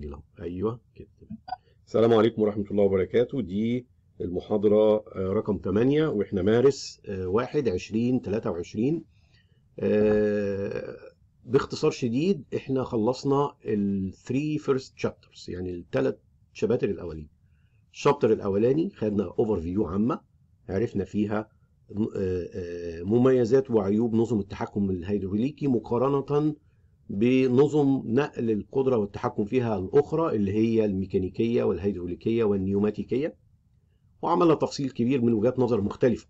سجل لو ايوه كده السلام عليكم ورحمه الله وبركاته دي المحاضره آه، رقم 8 واحنا مارس 1 20 23 باختصار شديد احنا خلصنا ال 3 فيرست شابترز يعني الثلاث شباتر الاولين الشابتر الاولاني خدنا اوفر فيو عامه عرفنا فيها آه، آه، مميزات وعيوب نظم التحكم الهيدروليكي مقارنه بنظم نقل القدرة والتحكم فيها الأخرى اللي هي الميكانيكية والهيدروليكية والنيوماتيكية وعملنا تفصيل كبير من وجهات نظر مختلفة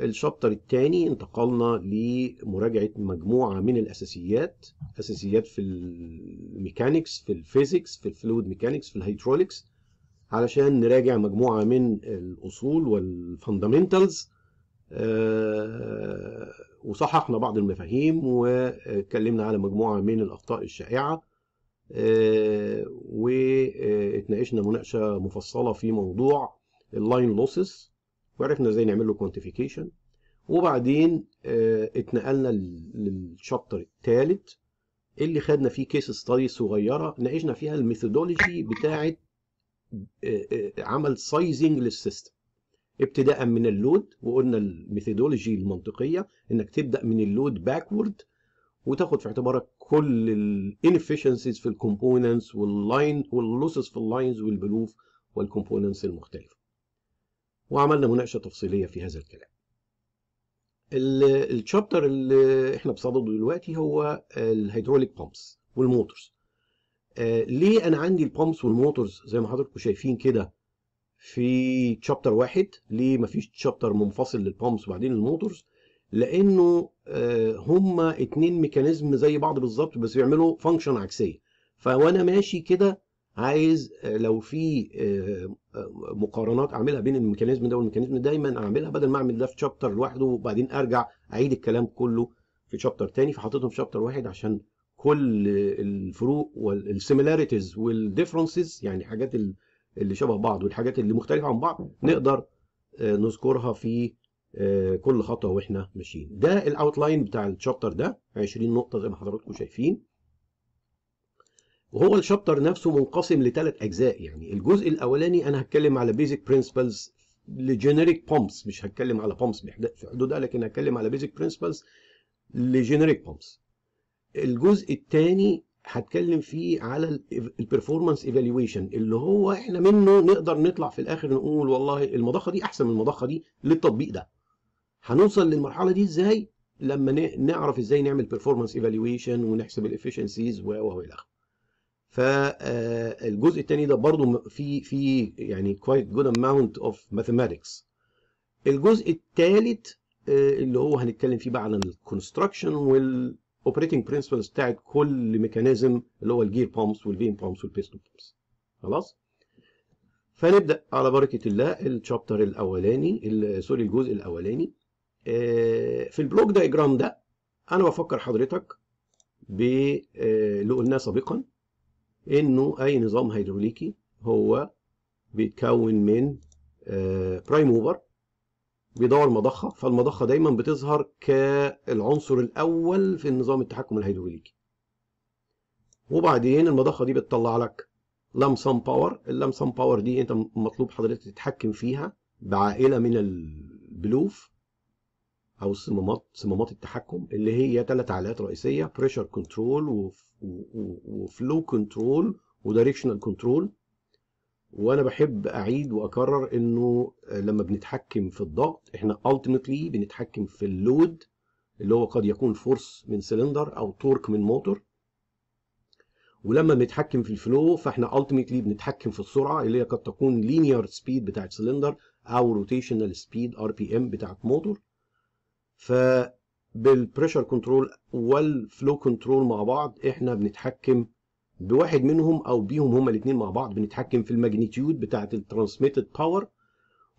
الشابتر الثاني انتقلنا لمراجعة مجموعة من الأساسيات أساسيات في الميكانيكس في الفيزيكس في الفلويد ميكانيكس في الهيدروليكس علشان نراجع مجموعة من الأصول والفاندامنتالز آه وصححنا بعض المفاهيم واتكلمنا على مجموعة من الأخطاء الشائعة آه، واتناقشنا مناقشة مفصلة في موضوع اللاين لوسز وعرفنا ازاي نعمل له كوانتيفيكيشن وبعدين آه، اتنقلنا للشابتر الثالث اللي خدنا فيه كيس ستادي صغيره ناقشنا فيها الميثودولوجي بتاعه آه، عمل سايزنج للسيستم ابتداء من اللود وقلنا الميثودولوجي المنطقيه انك تبدا من اللود باكورد وتاخد في اعتبارك كل الانفشنسيز في الكومبوننتس واللاين واللوسز في اللاينز والبلوف والكومبوننتس المختلفه وعملنا مناقشه تفصيليه في هذا الكلام الشابتر اللي احنا بصدده دلوقتي هو الهيدروليك بامبس والموتورز آه ليه انا عندي البامبس والموتورز زي ما حضراتكم شايفين كده في تشابتر واحد ليه ما فيش تشابتر منفصل للبامبس وبعدين الموتورز لانه آه، هما اتنين ميكانيزم زي بعض بالظبط بس بيعملوا فانكشن عكسيه فوانا ماشي كده عايز آه، لو في آه، مقارنات اعملها بين الميكانيزم ده والميكانيزم دايما اعملها بدل ما اعمل ده في تشابتر لوحده وبعدين ارجع اعيد الكلام كله في تشابتر تاني فحطيتهم في تشابتر واحد عشان كل الفروق والسيميلاريتيز والديفرنسز يعني حاجات اللي شبه بعض والحاجات اللي مختلفه عن بعض نقدر آه، نذكرها في آه، كل خطوه واحنا ماشيين ده الاوتلاين بتاع الشابتر ده 20 نقطه زي ما حضراتكم شايفين وهو الشابتر نفسه منقسم لثلاث اجزاء يعني الجزء الاولاني انا هتكلم على بيزك برنسبلز لجينيريك بومبس مش هتكلم على بومبس في حدودها لكن هتكلم على بيزك برنسبلز لجينيريك بومبس الجزء الثاني هتكلم فيه على البرفورمانس ايفالويشن اللي هو احنا منه نقدر نطلع في الاخر نقول والله المضخه دي احسن من المضخه دي للتطبيق ده هنوصل للمرحله دي ازاي لما نعرف ازاي نعمل بيرفورمانس ايفالويشن ونحسب الافشنسيز و و الى اخره فالجزء آه، الثاني ده برده في في يعني كويت جود اماونت اوف ماثيماتكس الجزء الثالث آه، اللي هو هنتكلم فيه بقى عن الكونستراكشن وال اوبريتنج برنسبلز بتاعت كل ميكانيزم اللي هو الجير بامبس والفين بامبس والبيستون بامبس خلاص فنبدا على بركه الله الشابتر الاولاني سوري الجزء الاولاني آه، في البلوك دايجرام ده انا بفكر حضرتك باللي آه، قلناه سابقا انه اي نظام هيدروليكي هو بيتكون من برايم آه، موفر بيدور مضخه فالمضخه دايما بتظهر كالعنصر الاول في نظام التحكم الهيدروليكي وبعدين المضخه دي بتطلع لك لام سام باور اللام سام باور دي انت مطلوب حضرتك تتحكم فيها بعائله من البلوف او الصمامات صمامات التحكم اللي هي ثلاث عائلات رئيسيه بريشر كنترول وفلو كنترول ودايركشنال كنترول وانا بحب اعيد واكرر انه لما بنتحكم في الضغط احنا ultimately بنتحكم في اللود اللي هو قد يكون فورس من سلندر او تورك من موتور ولما بنتحكم في الفلو فاحنا ultimately بنتحكم في السرعه اللي هي قد تكون linear سبيد بتاعت سلندر او روتيشنال سبيد ار بي ام بتاعت موتور ف بالبريشر كنترول والفلو كنترول مع بعض احنا بنتحكم بواحد منهم او بيهم هما الاثنين مع بعض بنتحكم في الماجنتيود بتاعه الترانسميتد باور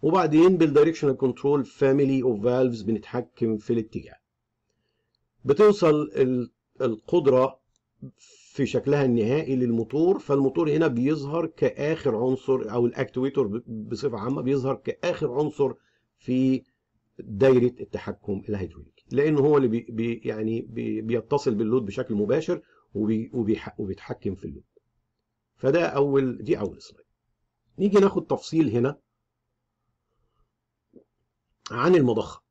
وبعدين بالدايركشنال كنترول فاميلي اوف فالفز بنتحكم في الاتجاه بتوصل القدره في شكلها النهائي للموتور فالموتور هنا بيظهر كاخر عنصر او الاكتويتور بصفه عامه بيظهر كاخر عنصر في دايره التحكم الهيدروليكي لان هو اللي بي يعني بي بيتصل باللود بشكل مباشر وبي وبيتحكم في اللون فده اول دي اول سلايد نيجي ناخد تفصيل هنا عن المضخه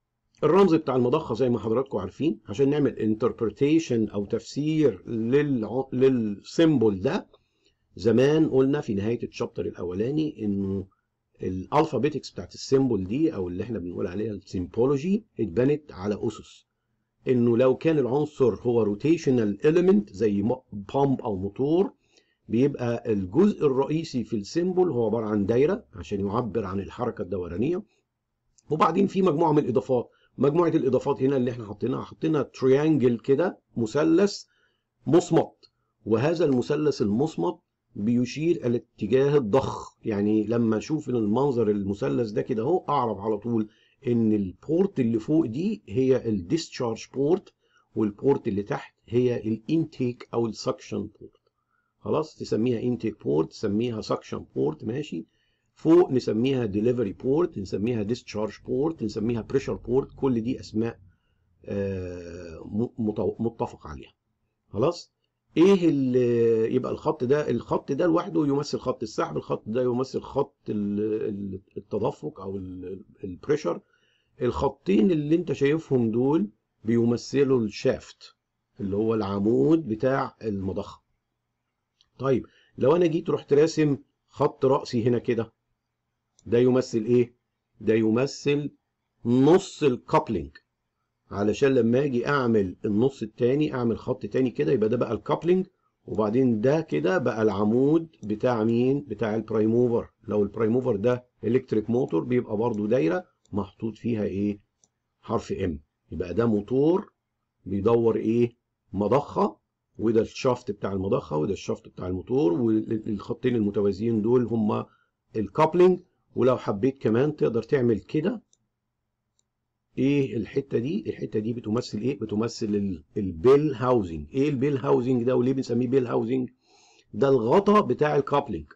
الرمز بتاع المضخه زي ما حضراتكم عارفين عشان نعمل انتربريتيشن او تفسير لل للسيمبل ده زمان قلنا في نهايه الشابتر الاولاني انه الالفابيتكس بتاعت السيمبل دي او اللي احنا بنقول عليها السيمبولوجي اتبنت على اسس انه لو كان العنصر هو روتيشنال اليمنت زي بامب او موتور بيبقى الجزء الرئيسي في السيمبل هو عباره عن دايره عشان يعبر عن الحركه الدورانيه وبعدين في مجموعه من الاضافات مجموعه الاضافات هنا اللي احنا حاطينها حاطينها تريانجل كده مثلث مصمت وهذا المثلث المصمت بيشير الى اتجاه الضخ يعني لما اشوف المنظر المثلث ده كده اهو اعرف على طول ان البورت اللي فوق دي هي الديسشارج بورت والبورت اللي تحت هي الانتيك او السكشن بورت خلاص تسميها انتيك بورت تسميها سكشن بورت ماشي فوق نسميها ديليفري بورت نسميها ديسشارج بورت نسميها بريشر بورت كل دي اسماء آه، متفق عليها خلاص ايه اللي يبقى الخط ده الخط ده لوحده يمثل خط السحب الخط ده يمثل خط التدفق او البريشر الخطين اللي انت شايفهم دول بيمثلوا الشافت اللي هو العمود بتاع المضخه طيب لو انا جيت رحت راسم خط رأسي هنا كده ده يمثل ايه ده يمثل نص الكابلنج علشان لما اجي اعمل النص التاني اعمل خط تاني كده يبقى ده بقى الكابلنج وبعدين ده كده بقى العمود بتاع مين بتاع البرايموفر لو البرايموفر ده الكتريك موتور بيبقى برضو دايره محطوط فيها ايه حرف ام يبقى ده موتور بيدور ايه مضخه وده الشافت بتاع المضخه وده الشافت بتاع الموتور والخطين المتوازيين دول هما الكابلنج ولو حبيت كمان تقدر تعمل كده ايه الحته دي الحته دي بتمثل ايه بتمثل البيل هاوزنج ايه البيل هاوزنج ده وليه بنسميه بيل هاوزنج ده الغطاء بتاع الكابلنج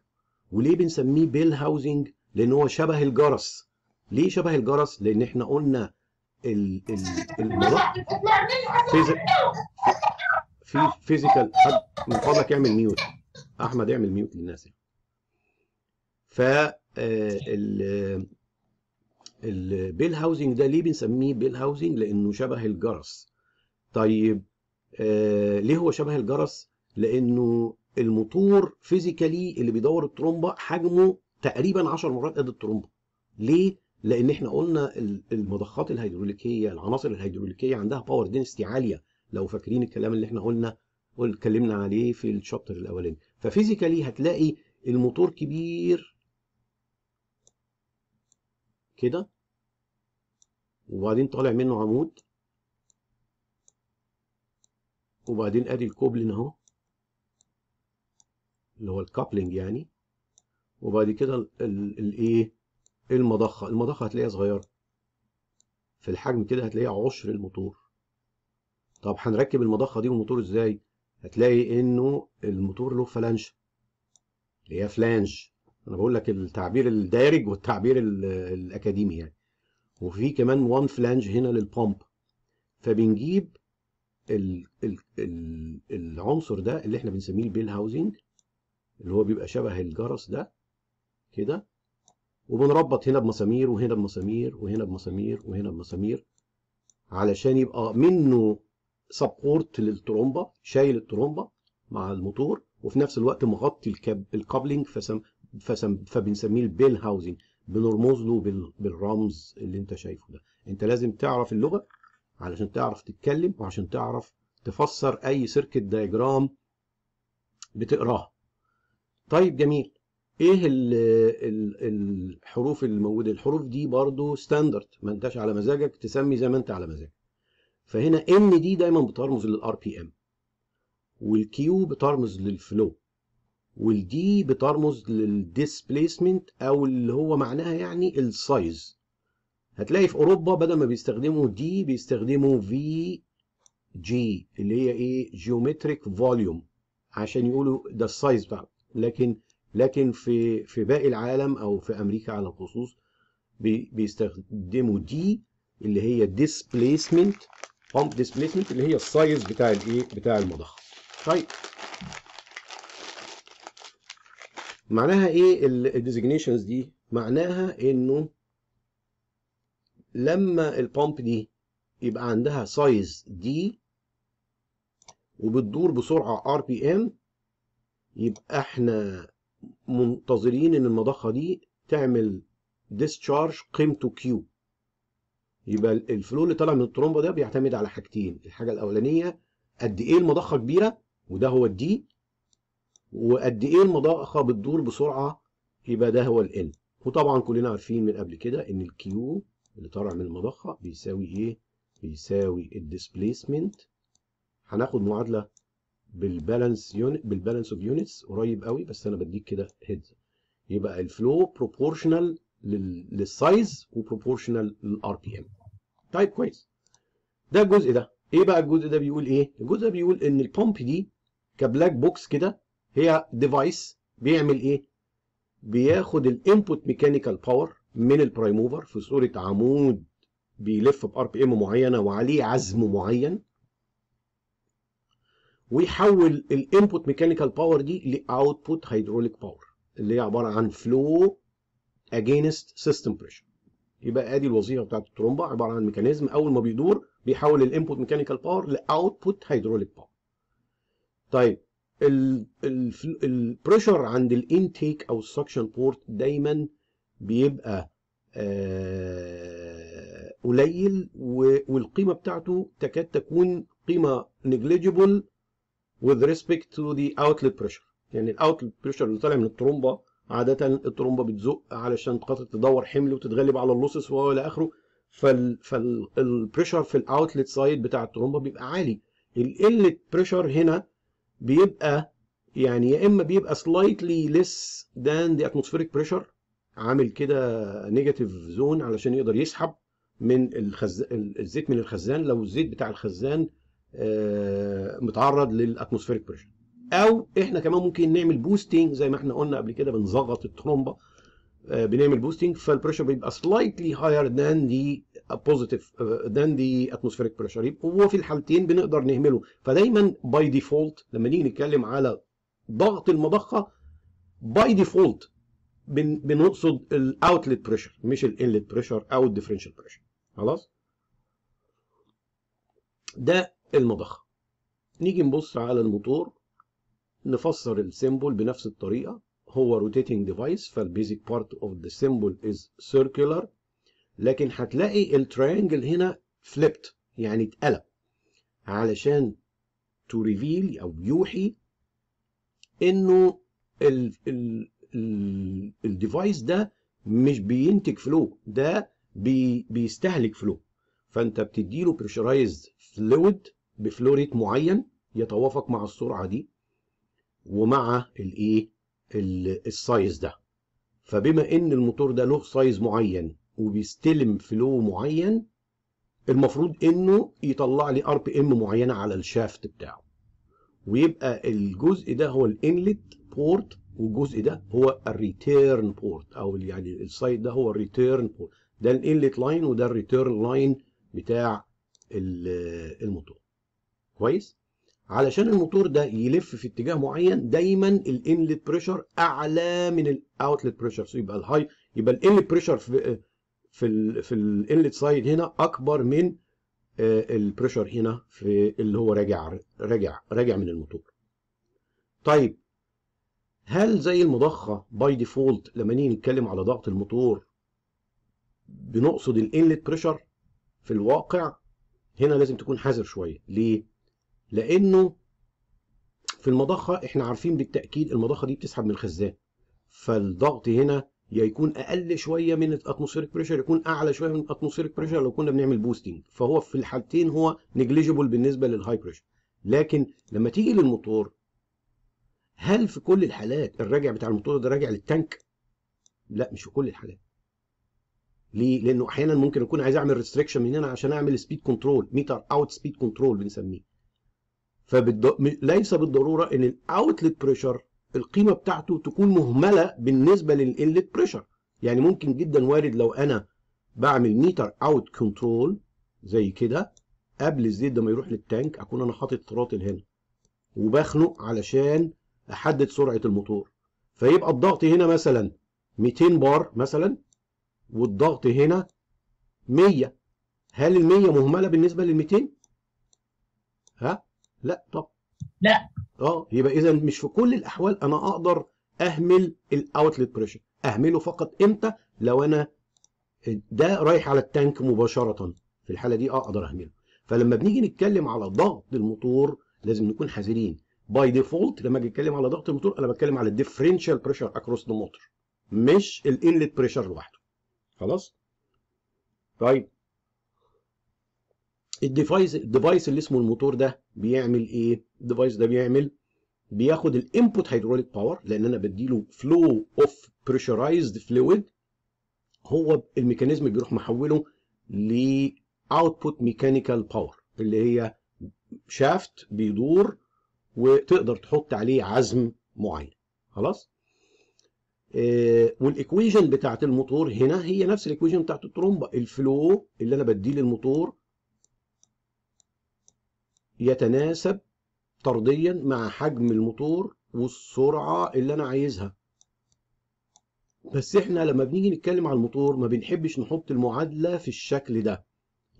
وليه بنسميه بيل هاوزنج لان هو شبه الجرس ليه شبه الجرس؟ لأن احنا قلنا ال ال في فيزيكال حد من فضلك اعمل ميوت احمد اعمل ميوت للناس يعني. ف آه، ال البيل هاوزنج ده ليه بنسميه بيل هاوزنج لانه شبه الجرس طيب آه، ليه هو شبه الجرس لانه الموتور فيزيكالي اللي بيدور الترومبه حجمه تقريبا 10 مرات قد الترومبه ليه لان احنا قلنا المضخات الهيدروليكيه العناصر الهيدروليكيه عندها باور دينستي عاليه لو فاكرين الكلام اللي احنا قلنا اتكلمنا عليه في الشابتر الاولاني ففيزيكالي هتلاقي الموتور كبير كده وبعدين طالع منه عمود وبعدين ادي الكوبلن اهو اللي هو الكابلنج يعني وبعد كده الايه المضخة المضخة هتلاقيها صغيرة في الحجم كده هتلاقيها عشر الموتور طب هنركب المضخة دي والموتور ازاي هتلاقي انه الموتور له فلانج اللي هي فلانش انا بقول لك التعبير الدارج والتعبير الاكاديمي يعني وفي كمان وان فلانج هنا للبامب فبنجيب الـ الـ الـ العنصر ده اللي احنا بنسميه البيل هاوزنج اللي هو بيبقى شبه الجرس ده كده وبنربط هنا بمسامير وهنا بمسامير وهنا بمسامير وهنا بمسامير علشان يبقى منه سبورت للترومبه شايل الترومبه مع الموتور وفي نفس الوقت مغطي الكاب الكابلنج فسم فسم فبنسميه البيل هاوزنج بنرمز له بالرمز اللي انت شايفه ده انت لازم تعرف اللغه علشان تعرف تتكلم وعشان تعرف تفسر اي سيركت دايجرام بتقراها طيب جميل ايه الـ الـ الحروف اللي موجوده الحروف دي برضو ستاندرد ما انتش على مزاجك تسمي زي ما انت على مزاجك فهنا ان دي دايما بترمز للار بي ام والكيو بترمز للفلو والدي بترمز للديسبليسمنت او اللي هو معناها يعني السايز هتلاقي في اوروبا بدل ما بيستخدموا دي بيستخدموا في جي اللي هي ايه جيومتريك فوليوم عشان يقولوا ده السايز بتاعه لكن لكن في في باقي العالم او في امريكا على الخصوص بيستخدموا دي اللي هي displacement pump displacement اللي هي السايز بتاع الايه بتاع المضخه طيب معناها ايه الديزيجنيشنز دي معناها انه لما البامب دي يبقى عندها سايز دي وبتدور بسرعه ار بي ام يبقى احنا منتظرين ان المضخه دي تعمل ديسشارج قيمته كيو يبقى الفلو اللي طالع من الترومبه ده بيعتمد على حاجتين الحاجه الاولانيه قد ايه المضخه كبيره وده هو الدي وقد ايه المضخه بتدور بسرعه يبقى ده هو ال وطبعا كلنا عارفين من قبل كده ان الكيو اللي طالع من المضخه بيساوي ايه بيساوي الديسبيسمنت هناخد معادله بالبالانس يونت بالبالانس اوف يونتس قريب قوي بس انا بديك كده هيدز يبقى الفلو بروبورشنال للسايز وبروبورشنال للار بي ام طيب كويس ده الجزء ده ايه بقى الجزء ده بيقول ايه الجزء ده بيقول ان البومب دي كبلاك بوكس كده هي ديفايس بيعمل ايه بياخد الانبوت ميكانيكال باور من البرايموفر في صوره عمود بيلف بار بي ام معينه وعليه عزم معين ويحول الانبوت ميكانيكال باور دي لاوتبوت هيدروليك باور اللي هي عباره عن فلو اجينست سيستم بريشر يبقى ادي الوظيفه بتاعت الترومبه عباره عن ميكانيزم اول ما بيدور بيحول الانبوت ميكانيكال باور لاوتبوت هيدروليك باور طيب البريشر عند الانتيك او السكشن بورت دايما بيبقى آه، قليل والقيمه بتاعته تكاد تكون قيمه نيجليجيبل with respect to the outlet pressure يعني الاوتلت بريشر اللي طالع من الترومبه عاده الترومبه بتزق علشان خاطر تدور حمل وتتغلب على اللصص والى اخره فال فالبريشر في الاوتلت سايد بتاع الترومبه بيبقى عالي القله بريشر هنا بيبقى يعني يا اما بيبقى slightly less than the atmospheric pressure عامل كده نيجاتيف زون علشان يقدر يسحب من الخز... الزيت من الخزان لو الزيت بتاع الخزان آه، متعرض للاتموسفيريك بريشر او احنا كمان ممكن نعمل بوستنج زي ما احنا قلنا قبل كده بنظغط الترومبه آه، بنعمل بوستنج فالبريشر بيبقى سلايتلي هاير ذان دي بوزيتيف ذان دي اتموسفيريك بريشر هو في الحالتين بنقدر نهمله فدايما باي ديفولت لما نيجي نتكلم على ضغط المضخه باي ديفولت بنقصد الاوتلت بريشر مش الانلت بريشر او الديفرنشال بريشر خلاص ده المضخه نيجي نبص على الموتور نفسر السيمبل بنفس الطريقه هو روتيتنج ديفايس فالبيزك بارت اوف ذا سيمبل از سيركولار لكن هتلاقي التريانجل هنا فليبت يعني اتقلب علشان تو ريفيل او يوحي انه الديفايس ده مش بينتج فلو ده بي بيستهلك فلو فانت بتديله بريشرايزد فلويد بفلوريت معين يتوافق مع السرعه دي ومع الايه السايز ده فبما ان الموتور ده له سايز معين وبيستلم فلو معين المفروض انه يطلع لي ار بي ام معينه على الشافت بتاعه ويبقى الجزء ده هو الانلت بورت والجزء ده هو الريتيرن بورت او يعني السايد ده هو الريتيرن بورت ده الانلت لاين وده الريتيرن لاين بتاع الموتور كويس علشان الموتور ده يلف في اتجاه معين دايما الانلت بريشر اعلى من الاوتلت بريشر يبقى الهاي يبقى الانلت بريشر في في الـ في الانلت سايد هنا اكبر من آه، البريشر هنا في اللي هو راجع راجع راجع من الموتور طيب هل زي المضخه باي ديفولت لما نيجي نتكلم على ضغط الموتور بنقصد الانلت بريشر في الواقع هنا لازم تكون حذر شويه ليه لانه في المضخه احنا عارفين بالتاكيد المضخه دي بتسحب من الخزان فالضغط هنا يا يكون اقل شويه من الاتموسفيرك بريشر يكون اعلى شويه من الاتموسفيرك بريشر لو كنا بنعمل بوستنج فهو في الحالتين هو نيجليجيبل بالنسبه للهاي بريشر لكن لما تيجي للموتور هل في كل الحالات الراجع بتاع الموتور ده راجع للتانك؟ لا مش في كل الحالات. ليه؟ لانه احيانا ممكن اكون عايز اعمل ريستريكشن من هنا عشان اعمل سبيد كنترول ميتر اوت سبيد كنترول بنسميه. فليس بالضروره ان الاوتلت بريشر القيمه بتاعته تكون مهمله بالنسبه للانلت بريشر يعني ممكن جدا وارد لو انا بعمل ميتر اوت كنترول زي كده قبل الزيت ده ما يروح للتانك اكون انا حاطط تراتل هنا وبخنق علشان احدد سرعه الموتور فيبقى الضغط هنا مثلا 200 بار مثلا والضغط هنا 100 هل ال 100 مهمله بالنسبه لل 200 ها لا طب لا اه يبقى اذا مش في كل الاحوال انا اقدر اهمل الاوتلت بريشر اهمله فقط امتى لو انا ده رايح على التانك مباشره في الحاله دي اقدر اهمله فلما بنيجي نتكلم على ضغط الموتور لازم نكون حذرين باي ديفولت لما اجي اتكلم على ضغط الموتور انا بتكلم على الديفرنشال بريشر اكروس ذا موتور مش الانلت بريشر لوحده خلاص طيب الديفايس الديفايس اللي اسمه الموتور ده بيعمل ايه الديفايس ده بيعمل بياخد الانبوت هيدروليك باور لان انا بديله فلو اوف بريشرايزد فلويد هو الميكانيزم بيروح محوله ل اوتبوت ميكانيكال باور اللي هي شافت بيدور وتقدر تحط عليه عزم معين خلاص آه والايكويجن بتاعت الموتور هنا هي نفس الايكويجن بتاعت الترومبا الفلو اللي انا بديه للموتور يتناسب طرديا مع حجم الموتور والسرعه اللي انا عايزها بس احنا لما بنيجي نتكلم على الموتور ما بنحبش نحط المعادله في الشكل ده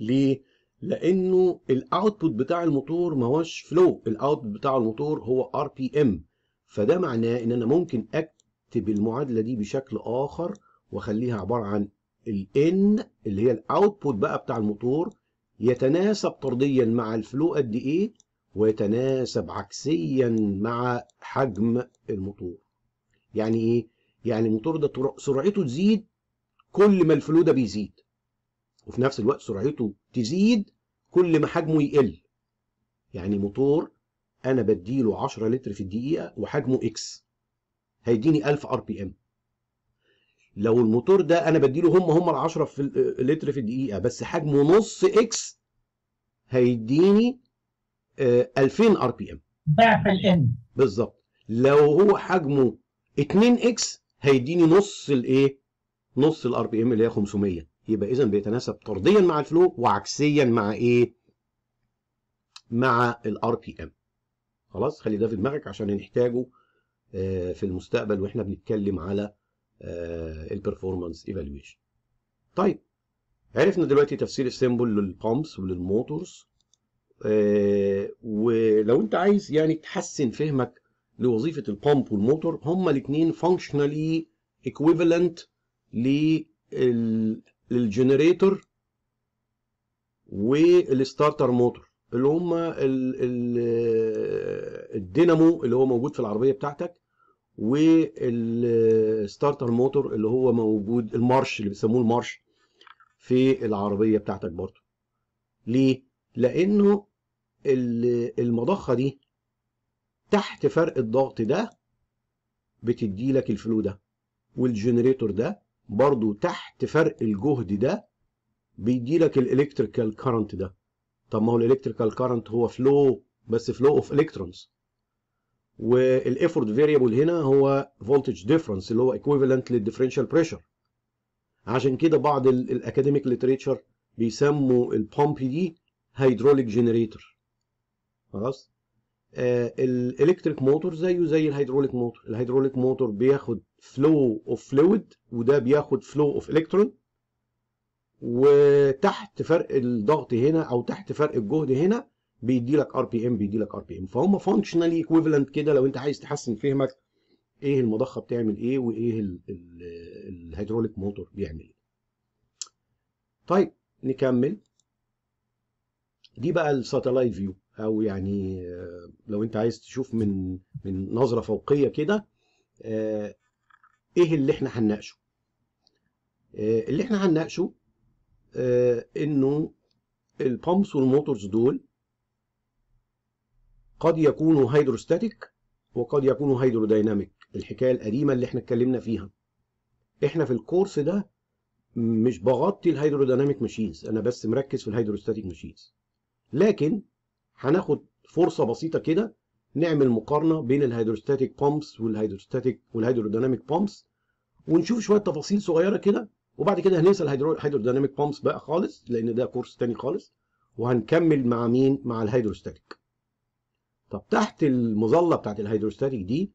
ليه لانه الاوتبوت بتاع الموتور ما هوش فلو الاوتبوت بتاع الموتور هو ار بي ام فده معناه ان انا ممكن اكتب المعادله دي بشكل اخر واخليها عباره عن الان N اللي هي الاوتبوت بقى بتاع الموتور يتناسب طرديا مع الفلو قد ايه ويتناسب عكسيا مع حجم الموتور يعني ايه يعني الموتور ده سرعته تزيد كل ما الفلو ده بيزيد وفي نفس الوقت سرعته تزيد كل ما حجمه يقل يعني موتور انا بديله 10 لتر في الدقيقه وحجمه اكس هيديني 1000 ار بي ام لو الموتور ده انا بديله هم هم ال 10 آه، في لتر في الدقيقه بس حجمه نص اكس هيديني 2000 ار بي ام ضعف الام بالظبط لو هو حجمه 2 اكس هيديني نص الايه نص الار بي ام اللي هي 500 يبقى اذا بيتناسب طرديا مع الفلو وعكسيا مع ايه مع الار بي ام خلاص خلي ده في دماغك عشان نحتاجه آه، في المستقبل واحنا بنتكلم على آه، البرفورمانس ايفالويشن طيب عرفنا دلوقتي تفسير السيمبل للبامبس وللموتورز آه ولو انت عايز يعني تحسن فهمك لوظيفه البامب والموتور هما الاثنين فانكشنالي ايكويفالنت للجنريتور والستارتر موتور اللي هما الدينامو اللي هو موجود في العربيه بتاعتك والستارتر موتور اللي هو موجود المارش اللي بيسموه المارش في العربية بتاعتك برضو ليه؟ لأنه المضخة دي تحت فرق الضغط ده بتدي لك الفلو ده والجنريتور ده برضو تحت فرق الجهد ده بيدي لك الالكتريكال كارنت ده طب ما هو الالكتريكال كارنت هو فلو بس فلو اوف الكترونز والإفورت فيريبل هنا هو فولتج ديفرنس اللي هو ايكويفالنت للديفرنشال بريشر عشان كده بعض الاكاديميك ليتريتشر بيسموا البومب دي هيدروليك جنريتور خلاص آه، الالكتريك موتور زيه زي الهيدروليك موتور الهيدروليك موتور بياخد فلو اوف فلويد وده بياخد فلو اوف الكترون وتحت فرق الضغط هنا او تحت فرق الجهد هنا بيدي لك ار بي ام بيدي لك ار بي ام فهم فانكشنالي ايكويفالنت كده لو انت عايز تحسن فهمك ايه المضخه بتعمل ايه وايه الهيدروليك موتور بيعمل ايه. طيب نكمل دي بقى الساتلايت فيو او يعني آه، لو انت عايز تشوف من من نظره فوقيه كده آه، ايه اللي احنا هنناقشه آه، اللي احنا هنناقشه انه البامبس والموتورز دول قد يكون هيدروستاتيك وقد يكون هيدروديناميك الحكايه القديمه اللي احنا اتكلمنا فيها احنا في الكورس ده مش بغطي الهيدروديناميك ماشينز انا بس مركز في الهيدروستاتيك ماشينز لكن هناخد فرصه بسيطه كده نعمل مقارنه بين الهيدروستاتيك بامبس والهيدروستاتيك والهيدروديناميك بامبس ونشوف شويه تفاصيل صغيره كده وبعد كده هننسى الهيدروديناميك بامبس بقى خالص لان ده كورس تاني خالص وهنكمل مع مين مع الهيدروستاتيك طب تحت المظله بتاعت الهيدروستاتيك دي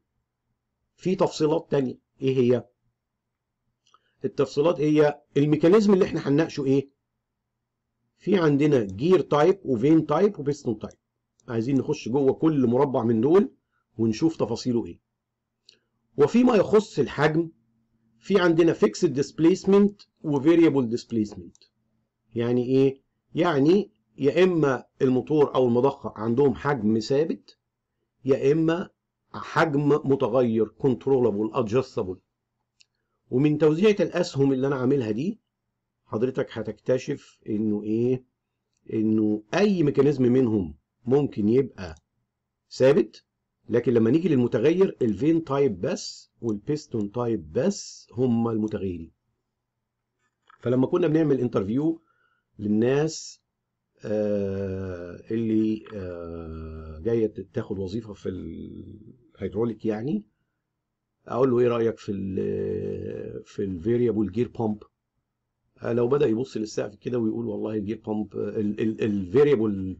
في تفصيلات ثانيه ايه هي التفصيلات إيه هي الميكانيزم اللي احنا هنناقشه ايه في عندنا جير تايب وفين تايب وبيستون تايب عايزين نخش جوه كل مربع من دول ونشوف تفاصيله ايه وفيما يخص الحجم في عندنا فيكسد ديسبيسمنت وفيريبل ديسبيسمنت يعني ايه يعني يا اما الموتور او المضخه عندهم حجم ثابت يا اما حجم متغير كنترولبل ادجستبل ومن توزيعه الاسهم اللي انا عاملها دي حضرتك هتكتشف انه ايه انه اي ميكانيزم منهم ممكن يبقى ثابت لكن لما نيجي للمتغير الفين تايب بس والبيستون تايب بس هما المتغيرين فلما كنا بنعمل انترفيو للناس آه، اللي آه، جايه تاخد وظيفه في الهيدروليك يعني اقول له ايه رايك في الـ في الفيريبل جير بامب لو بدا يبص للسقف كده ويقول والله الجير بامب الفيريبل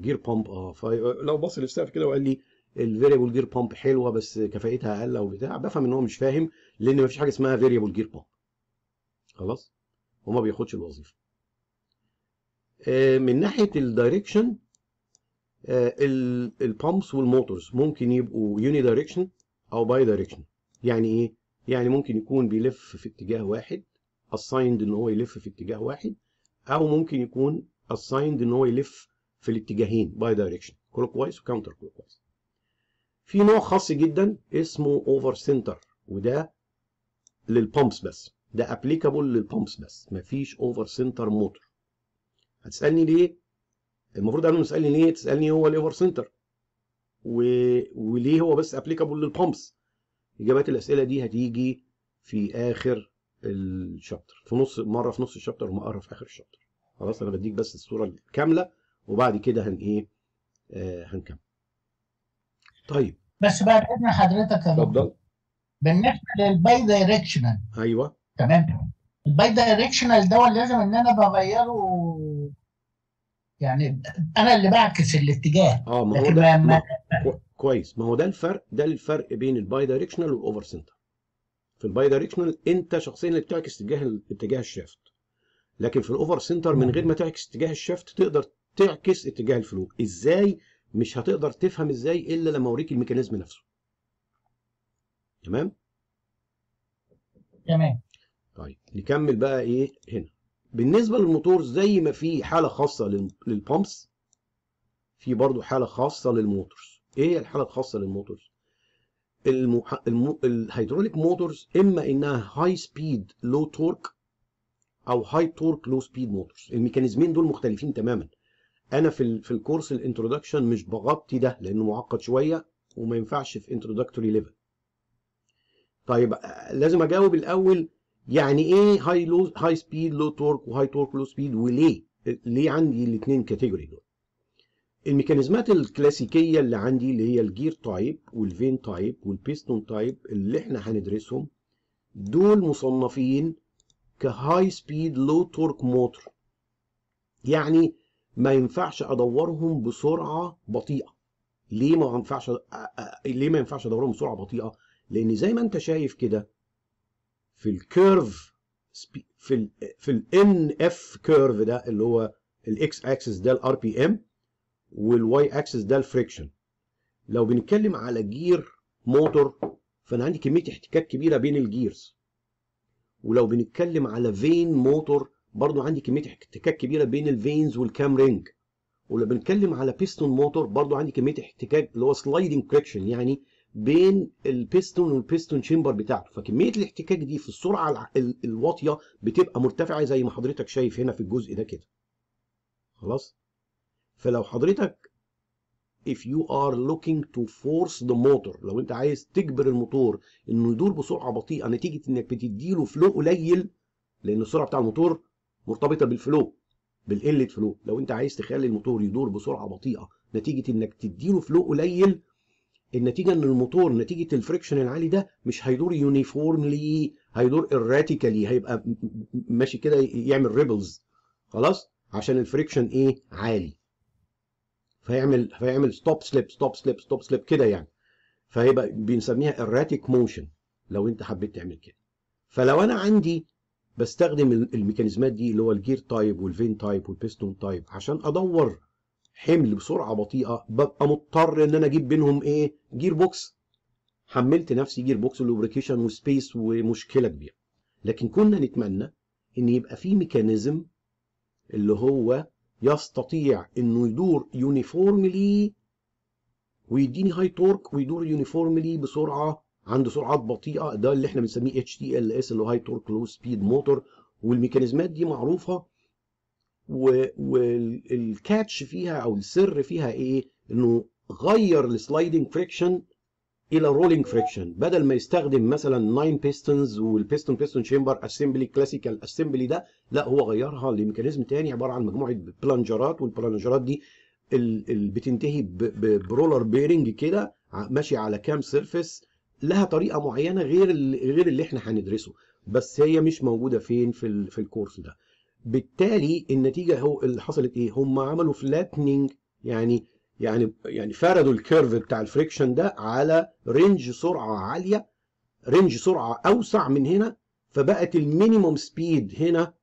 جير بامب اه, آه، فلو بص للسقف كده وقال لي الفيريبل جير بامب حلوه بس كفايتها اقل او بتاع بفهم ان هو مش فاهم لان مفيش حاجه اسمها فيريبل جير بامب خلاص وما بياخدش الوظيفه آه، من ناحيه الدايركشن البامبس والموتورز ممكن يبقوا يوني دايركشن او باي دايركشن يعني ايه يعني ممكن يكون بيلف في اتجاه واحد اسايند ان هو يلف في اتجاه واحد او ممكن يكون اسايند ان هو يلف في الاتجاهين باي دايركشن كلوك وايز وكاونتر كلوك وايز في نوع خاص جدا اسمه اوفر سنتر وده للبامبس بس ده ابليكابل للبامبس بس مفيش اوفر سنتر موتور هتسالني ليه المفروض انا مسالني ليه تسالني هو الايفر سنتر و... وليه هو بس ابليكابل للبامبس اجابات الاسئله دي هتيجي في اخر الشابتر في نص مره في نص الشابتر ومره في اخر الشابتر خلاص انا بديك بس الصوره الكامله وبعد كده هن ايه آه هنكمل طيب بس بقى اذن حضرتك اتفضل بالنسبه للباي دايركشنال ايوه تمام الباي دايركشنال ده لازم ان انا بغيره يعني انا اللي بعكس الاتجاه اه ما هو ده ما كويس ما هو ده الفرق ده الفرق بين الباي دايركشنال والاوفر سنتر في الباي دايركشنال انت شخصيا اللي بتعكس اتجاه اتجاه الشافت لكن في الاوفر سنتر من غير ما تعكس اتجاه الشافت تقدر تعكس اتجاه الفلو ازاي مش هتقدر تفهم ازاي الا لما اوريك الميكانيزم نفسه تمام تمام طيب نكمل بقى ايه هنا بالنسبة للموتور زي ما في حالة خاصة للبامبس في برضو حالة خاصة للموتورز ايه هي الحالة الخاصة للموتورز المح... الم... الهيدروليك موتورز اما انها هاي سبيد لو تورك او هاي تورك لو سبيد موتورز الميكانيزمين دول مختلفين تماما انا في ال... في الكورس الانترودكشن مش بغطي ده لانه معقد شويه وما ينفعش في انترودكتوري ليفل طيب آه، لازم اجاوب الاول يعني ايه هاي لو هاي سبيد لو تورك وهاي تورك لو سبيد وليه ليه عندي الاثنين كاتيجوري دول الميكانيزمات الكلاسيكيه اللي عندي اللي هي الجير تايب والفين تايب والبيستون تايب اللي احنا هندرسهم دول مصنفين كهاي سبيد لو تورك موتور يعني ما ينفعش ادورهم بسرعه بطيئه ليه ما ينفعش ليه ما ينفعش ادورهم بسرعه بطيئه لان زي ما انت شايف كده في الكيرف في ال في الان اف كيرف ده اللي هو الاكس اكسس ده الار بي ام والواي اكسس ده الفريكشن لو بنتكلم على جير موتور فانا عندي كميه احتكاك كبيره بين الجيرز ولو بنتكلم على فين موتور برضو عندي كميه احتكاك كبيره بين الفينز والكام رينج ولو بنتكلم على بيستون موتور برضو عندي كميه احتكاك اللي هو سلايدنج فريكشن يعني بين البيستون والبيستون شيمبر بتاعته فكميه الاحتكاك دي في السرعه الواطيه بتبقى مرتفعه زي ما حضرتك شايف هنا في الجزء ده كده خلاص فلو حضرتك if you are looking to force the motor لو انت عايز تجبر الموتور انه يدور بسرعه بطيئه نتيجه انك بتديله فلو قليل لان السرعه بتاع الموتور مرتبطه بالفلو بالقله فلو لو انت عايز تخلي الموتور يدور بسرعه بطيئه نتيجه انك تديله فلو قليل النتيجه ان الموتور نتيجه الفريكشن العالي ده مش هيدور يونيفورملي هيدور اراتيكالي هيبقى ماشي كده يعمل ريبلز خلاص عشان الفريكشن ايه عالي فيعمل فيعمل ستوب سليب ستوب سليب ستوب سليب كده يعني فهيبقى بنسميها اراتيك موشن لو انت حبيت تعمل كده فلو انا عندي بستخدم الميكانيزمات دي اللي هو الجير تايب والفين تايب والبيستون تايب عشان ادور حمل بسرعه بطيئه ببقى مضطر ان انا اجيب بينهم ايه جير بوكس حملت نفسي جير بوكس ولوبريكيشن وسبيس ومشكله كبيره لكن كنا نتمنى ان يبقى في ميكانيزم اللي هو يستطيع انه يدور يونيفورملي ويديني هاي تورك ويدور يونيفورملي بسرعه عند سرعات بطيئه ده اللي احنا بنسميه اتش تي ال اس اللي هو هاي تورك لو سبيد موتور والميكانيزمات دي معروفه والكاتش فيها او السر فيها ايه انه غير السلايدنج فريكشن الى رولينج فريكشن بدل ما يستخدم مثلا 9 بيستونز والبيستون بيستون شيمبر اسمبلي كلاسيكال اسمبلي ده لا هو غيرها لميكانيزم تاني عباره عن مجموعه بلنجرات والبلنجرات دي اللي بتنتهي برولر بيرنج كده ماشي على كام سيرفيس لها طريقه معينه غير غير اللي احنا هندرسه بس هي مش موجوده فين في في الكورس ده بالتالي النتيجه هو اللي حصلت ايه هم عملوا فلاتنينج يعني يعني يعني فردوا الكيرف بتاع الفريكشن ده على رينج سرعه عاليه رينج سرعه اوسع من هنا فبقت المينيموم سبيد هنا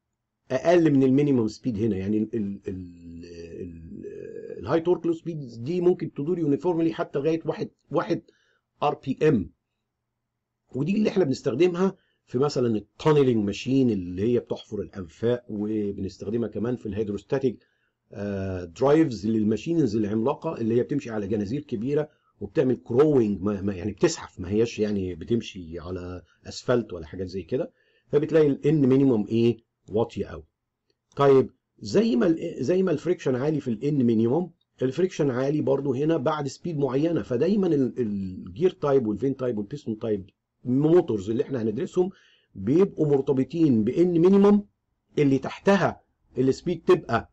اقل من المينيموم سبيد هنا يعني الهاي تورك لو سبيد دي ممكن تدور يونيفورملي حتى لغايه واحد واحد ار بي ام ودي اللي احنا بنستخدمها في مثلا التانلينج ماشين اللي هي بتحفر الانفاق وبنستخدمها كمان في الهيدروستاتيك درايفز آه، للماشينز العملاقه اللي هي بتمشي على جنازير كبيره وبتعمل كروينج ما يعني بتزحف ما هياش يعني بتمشي على اسفلت ولا حاجات زي كده فبتلاقي الان مينيموم ايه واطيه قوي طيب زي ما زي ما الفريكشن عالي في الان مينيموم الفريكشن عالي برضو هنا بعد سبيد معينه فدايما الجير تايب والفين تايب والبيستون تايب الموتورز اللي احنا هندرسهم بيبقوا مرتبطين بان مينيمم اللي تحتها السبيد تبقى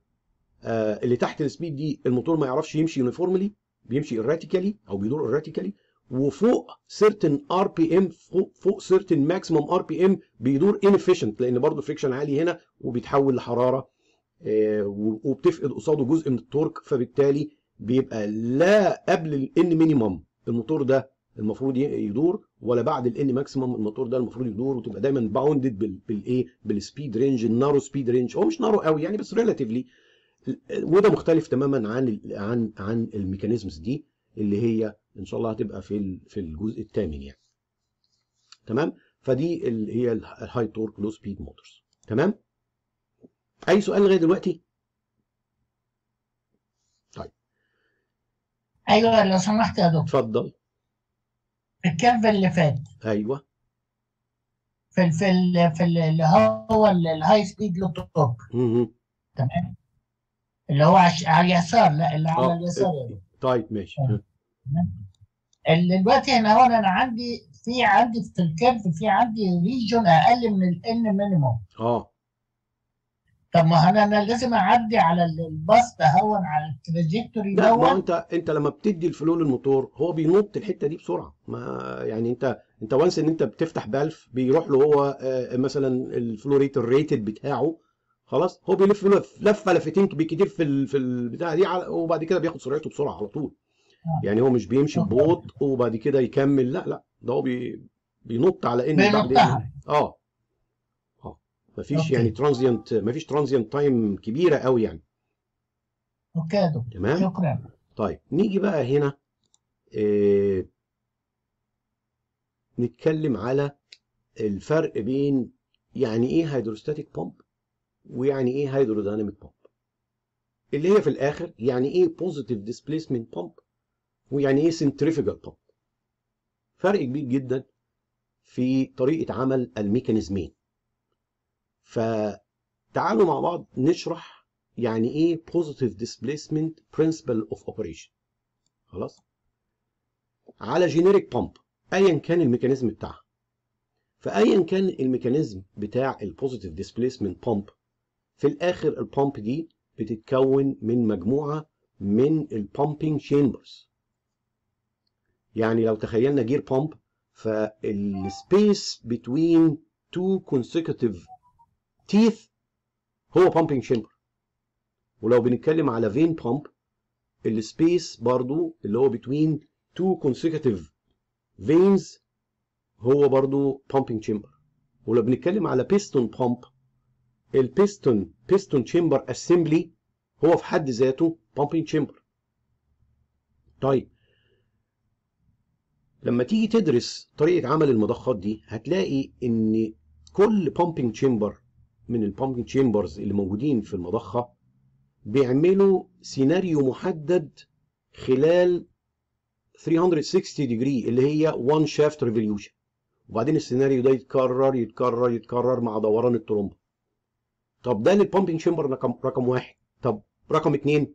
آه اللي تحت السبيد دي الموتور ما يعرفش يمشي يونيفورملي بيمشي اراتيكالي او بيدور اراتيكالي وفوق سيرتن ار بي ام فوق فوق سيرتن ماكسيمم ار بي ام بيدور انفيشنت لان برضه فريكشن عالي هنا وبيتحول لحراره آه وبتفقد قصاده جزء من التورك فبالتالي بيبقى لا قبل الان مينيمم الموتور ده المفروض يدور ولا بعد الان ماكسيمم الموتور ده المفروض يدور وتبقى دايما باوندد بالايه بالسبيد رينج النارو سبيد رينج هو مش نارو قوي يعني بس ريلاتيفلي وده مختلف تماما عن عن عن الميكانيزمز دي اللي هي ان شاء الله هتبقى في في الجزء الثامن يعني تمام فدي اللي هي الهاي تورك لو سبيد موتورز تمام اي سؤال لغايه دلوقتي طيب ايوه لو سمحت يا دكتور اتفضل الكيرف اللي فات ايوه في الـ في الـ في اللي هو الهاي سبيد توك تمام اللي هو على اليسار لا اللي على آه، اليسار يعني. طيب ماشي آه. دلوقتي هنا هون انا عندي في عندي في الكيرف في عندي ريجون اقل من الان مينيموم اه طب ما انا انا لازم اعدي على الباص تهون على التراجكتوري دوت ما انت انت لما بتدي الفلو للموتور هو بينط الحته دي بسرعه ما يعني انت انت وانس ان انت بتفتح بالف بيروح له هو آه، آه، مثلا الفلوريت ريتد الريتد بتاعه خلاص هو بيلف لف لفه لفتين بكتير في في البتاع دي وبعد كده بياخد سرعته بسرعه على طول آه. يعني هو مش بيمشي ببطء وبعد كده يكمل لا لا ده هو بي بينط على ان بعدين اه مفيش أوكي. يعني ترانزيانت مفيش ترانزيانت تايم كبيره قوي يعني اوكي يا دكتور تمام شكرا طيب نيجي بقى هنا اه نتكلم على الفرق بين يعني ايه هيدروستاتيك بومب ويعني ايه هيدروديناميك بومب اللي هي في الاخر يعني ايه بوزيتيف ديسبيسمنت بومب ويعني ايه سنتريفيجال بومب فرق كبير جدا في طريقه عمل الميكانيزمين فتعالوا مع بعض نشرح يعني ايه positive displacement principle of operation خلاص على جينيريك بامب ايا كان الميكانيزم بتاعها فايا كان الميكانيزم بتاع البوزيتيف ديسبيسمنت بامب في الاخر البامب دي بتتكون من مجموعه من البامبنج شامبرز يعني لو تخيلنا جير بامب فالسبيس بتوين تو consecutive تيث هو بامبنج شامبر ولو بنتكلم على فين بامب السبيس برضو اللي هو بتوين تو كونسيكتيف فينز هو برضو بامبنج شامبر ولو بنتكلم على بيستون بامب البيستون بيستون شامبر اسمبلي هو في حد ذاته بامبنج شامبر طيب لما تيجي تدرس طريقه عمل المضخات دي هتلاقي ان كل بامبنج شامبر من البامب تشيمبرز اللي موجودين في المضخه بيعملوا سيناريو محدد خلال 360 ديجري اللي هي وان شافت ريفوليوشن وبعدين السيناريو ده يتكرر يتكرر يتكرر مع دوران الترومبه طب ده للبامبنج تشيمبر رقم رقم واحد طب رقم اتنين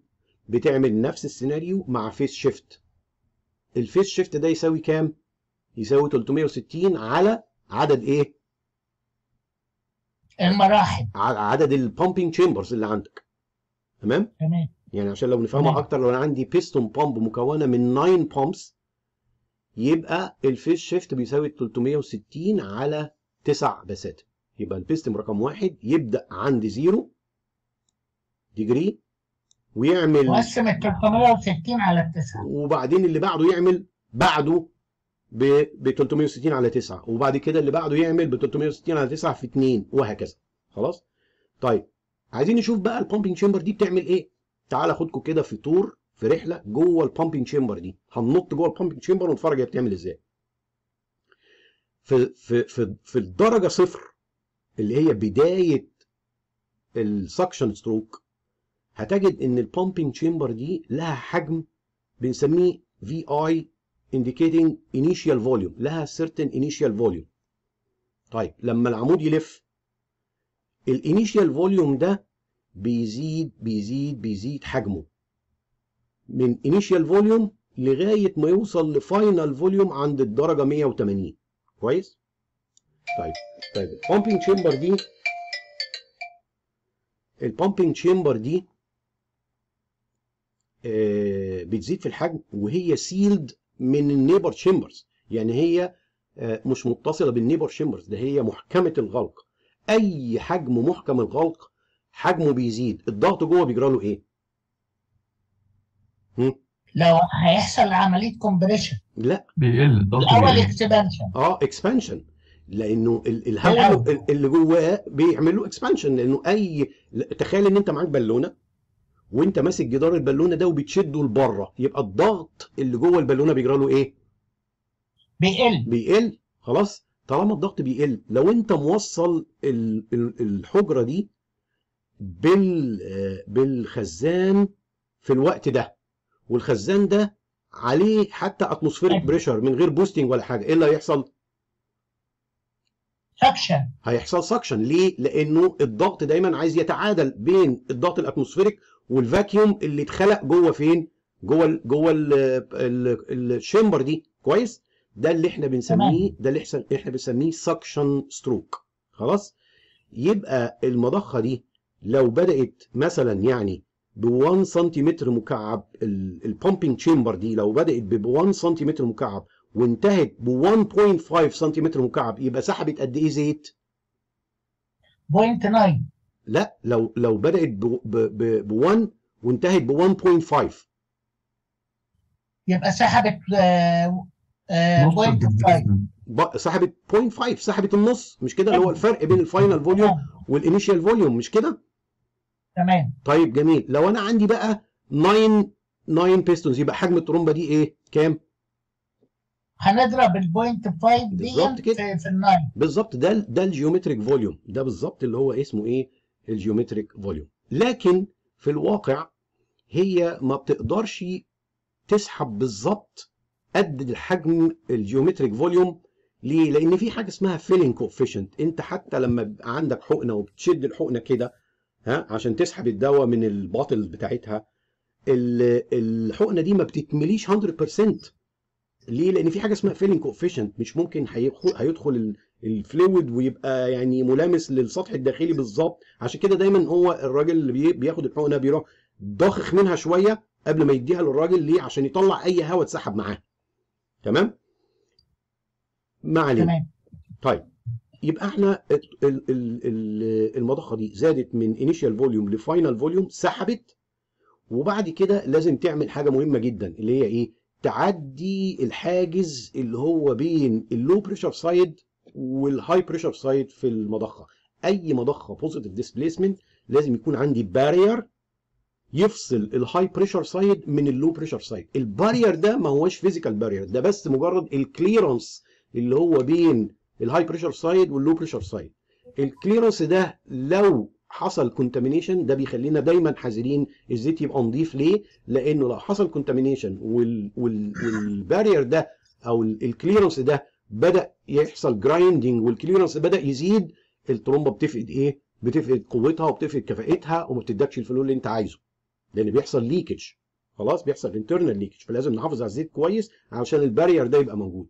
بتعمل نفس السيناريو مع فيس شيفت الفيس شيفت ده يساوي كام؟ يساوي 360 على عدد ايه؟ المراحل عدد البامبنج تشامبرز اللي عندك تمام تمام يعني عشان لو نفهمها اكتر لو انا عندي بيستون بامب مكونه من 9 بامبس يبقى الفيس شيفت بيساوي 360 على 9 بسات يبقى البيستم رقم واحد يبدا عند زيرو ديجري ويعمل مقسم ال 360 على 9 وبعدين اللي بعده يعمل بعده ب 360 على 9 وبعد كده اللي بعده يعمل ب 360 على 9 في 2 وهكذا خلاص طيب عايزين نشوف بقى البامبنج تشامبر دي بتعمل ايه تعال اخدكم كده في تور في رحله جوه البامبنج تشامبر دي هننط جوه البامبنج تشامبر ونتفرج هي بتعمل ازاي في في في في الدرجه صفر اللي هي بدايه السكشن ستروك هتجد ان البامبنج تشامبر دي لها حجم بنسميه في اي indicating initial volume لها certain initial volume طيب لما العمود يلف الانيشال فوليوم ده بيزيد بيزيد بيزيد حجمه من انيشال فوليوم لغايه ما يوصل لفاينل فوليوم عند الدرجه 180 كويس طيب طيب البامبنج تشيمبر دي البامبنج تشيمبر دي آه بتزيد في الحجم وهي سيلد من النيبر شيمبرز يعني هي آه، مش متصله بالنيبر شيمبرز ده هي محكمه الغلق اي حجم محكم الغلق حجمه بيزيد الضغط جوه بيجرى له ايه؟ هم؟ لو هيحصل عمليه كومبريشن لا بيقل الضغط الاول اكسبانشن اه اكسبانشن لانه الهواء اللي جواه بيعمل له اكسبانشن لانه اي تخيل ان انت معاك بالونه وانت ماسك جدار البالونه ده وبتشده لبره يبقى الضغط اللي جوه البالونه بيجرى له ايه بيقل بيقل خلاص طالما الضغط بيقل لو انت موصل الحجره دي بال بالخزان في الوقت ده والخزان ده عليه حتى اتموسفيريك أيوة. بريشر من غير بوستنج ولا حاجه ايه اللي هيحصل سكشن هيحصل سكشن ليه لانه الضغط دايما عايز يتعادل بين الضغط الاتموسفيريك والفاكيوم اللي اتخلق جوه فين جوه جوه الشمبر دي كويس ده اللي احنا بنسميه ده اللي احنا بنسميه سكشن ستروك خلاص يبقى المضخه دي لو بدات مثلا يعني ب 1 سنتيمتر مكعب البومبنج تشامبر دي لو بدات ب 1 سنتيمتر مكعب وانتهت ب 1.5 سنتيمتر مكعب يبقى سحبت قد ايه زيت؟ 0.9 لا لو لو بدات ب 1 وانتهت ب 1.5 يبقى سحبت ااا آه، آه، 5 سحبت 0.5 سحبت النص مش كده اللي هو الفرق بين الفاينل فوليوم والانيشال فوليوم مش كده؟ تمام طيب جميل لو انا عندي بقى 9 9 بيستونز يبقى حجم الترومبه دي ايه؟ كام؟ هنضرب البوينت 5 دي في ال 9 بالظبط ده ده الجيومتريك فوليوم ده بالظبط اللي هو اسمه ايه؟ الجيومتريك فوليوم لكن في الواقع هي ما بتقدرش تسحب بالظبط قد الحجم الجيومتريك فوليوم ليه؟ لأن في حاجة اسمها فيلينج كوفيشنت، أنت حتى لما بيبقى عندك حقنة وبتشد الحقنة كده ها عشان تسحب الدواء من الباطل بتاعتها الحقنة دي ما بتكمليش 100% ليه؟ لان في حاجه اسمها فيلينج كوفيشنت مش ممكن هيدخل الفلويد ويبقى يعني ملامس للسطح الداخلي بالظبط عشان كده دايما هو الراجل اللي بياخد الحقنه بيروح ضاخخ منها شويه قبل ما يديها للراجل ليه؟ عشان يطلع اي هواء اتسحب معاه تمام؟ ما علينا تمام طيب يبقى احنا المضخه دي زادت من انيشال فوليوم لفاينل فوليوم سحبت وبعد كده لازم تعمل حاجه مهمه جدا اللي هي ايه؟ تعدي الحاجز اللي هو بين اللو بريشر سايد والهاي بريشر سايد في المضخه اي مضخه بوزيتيف ديسبيسمنت لازم يكون عندي بارير يفصل الهاي بريشر سايد من اللو بريشر سايد البارير ده ما هوش فيزيكال بارير ده بس مجرد الكليرنس اللي هو بين الهاي بريشر سايد واللو بريشر سايد الكليرنس ده لو حصل كونتامينيشن ده بيخلينا دايما حذرين الزيت يبقى نضيف ليه؟ لانه لو حصل كونتامينيشن والبارير ده او الكليرنس ده بدا يحصل جرايندنج والكليرنس بدا يزيد الترومبه بتفقد ايه؟ بتفقد قوتها وبتفقد كفاءتها وما بتدكش الفلول اللي انت عايزه لان بيحصل ليكج خلاص بيحصل انترنال ليكج فلازم نحافظ على الزيت كويس علشان البارير ده يبقى موجود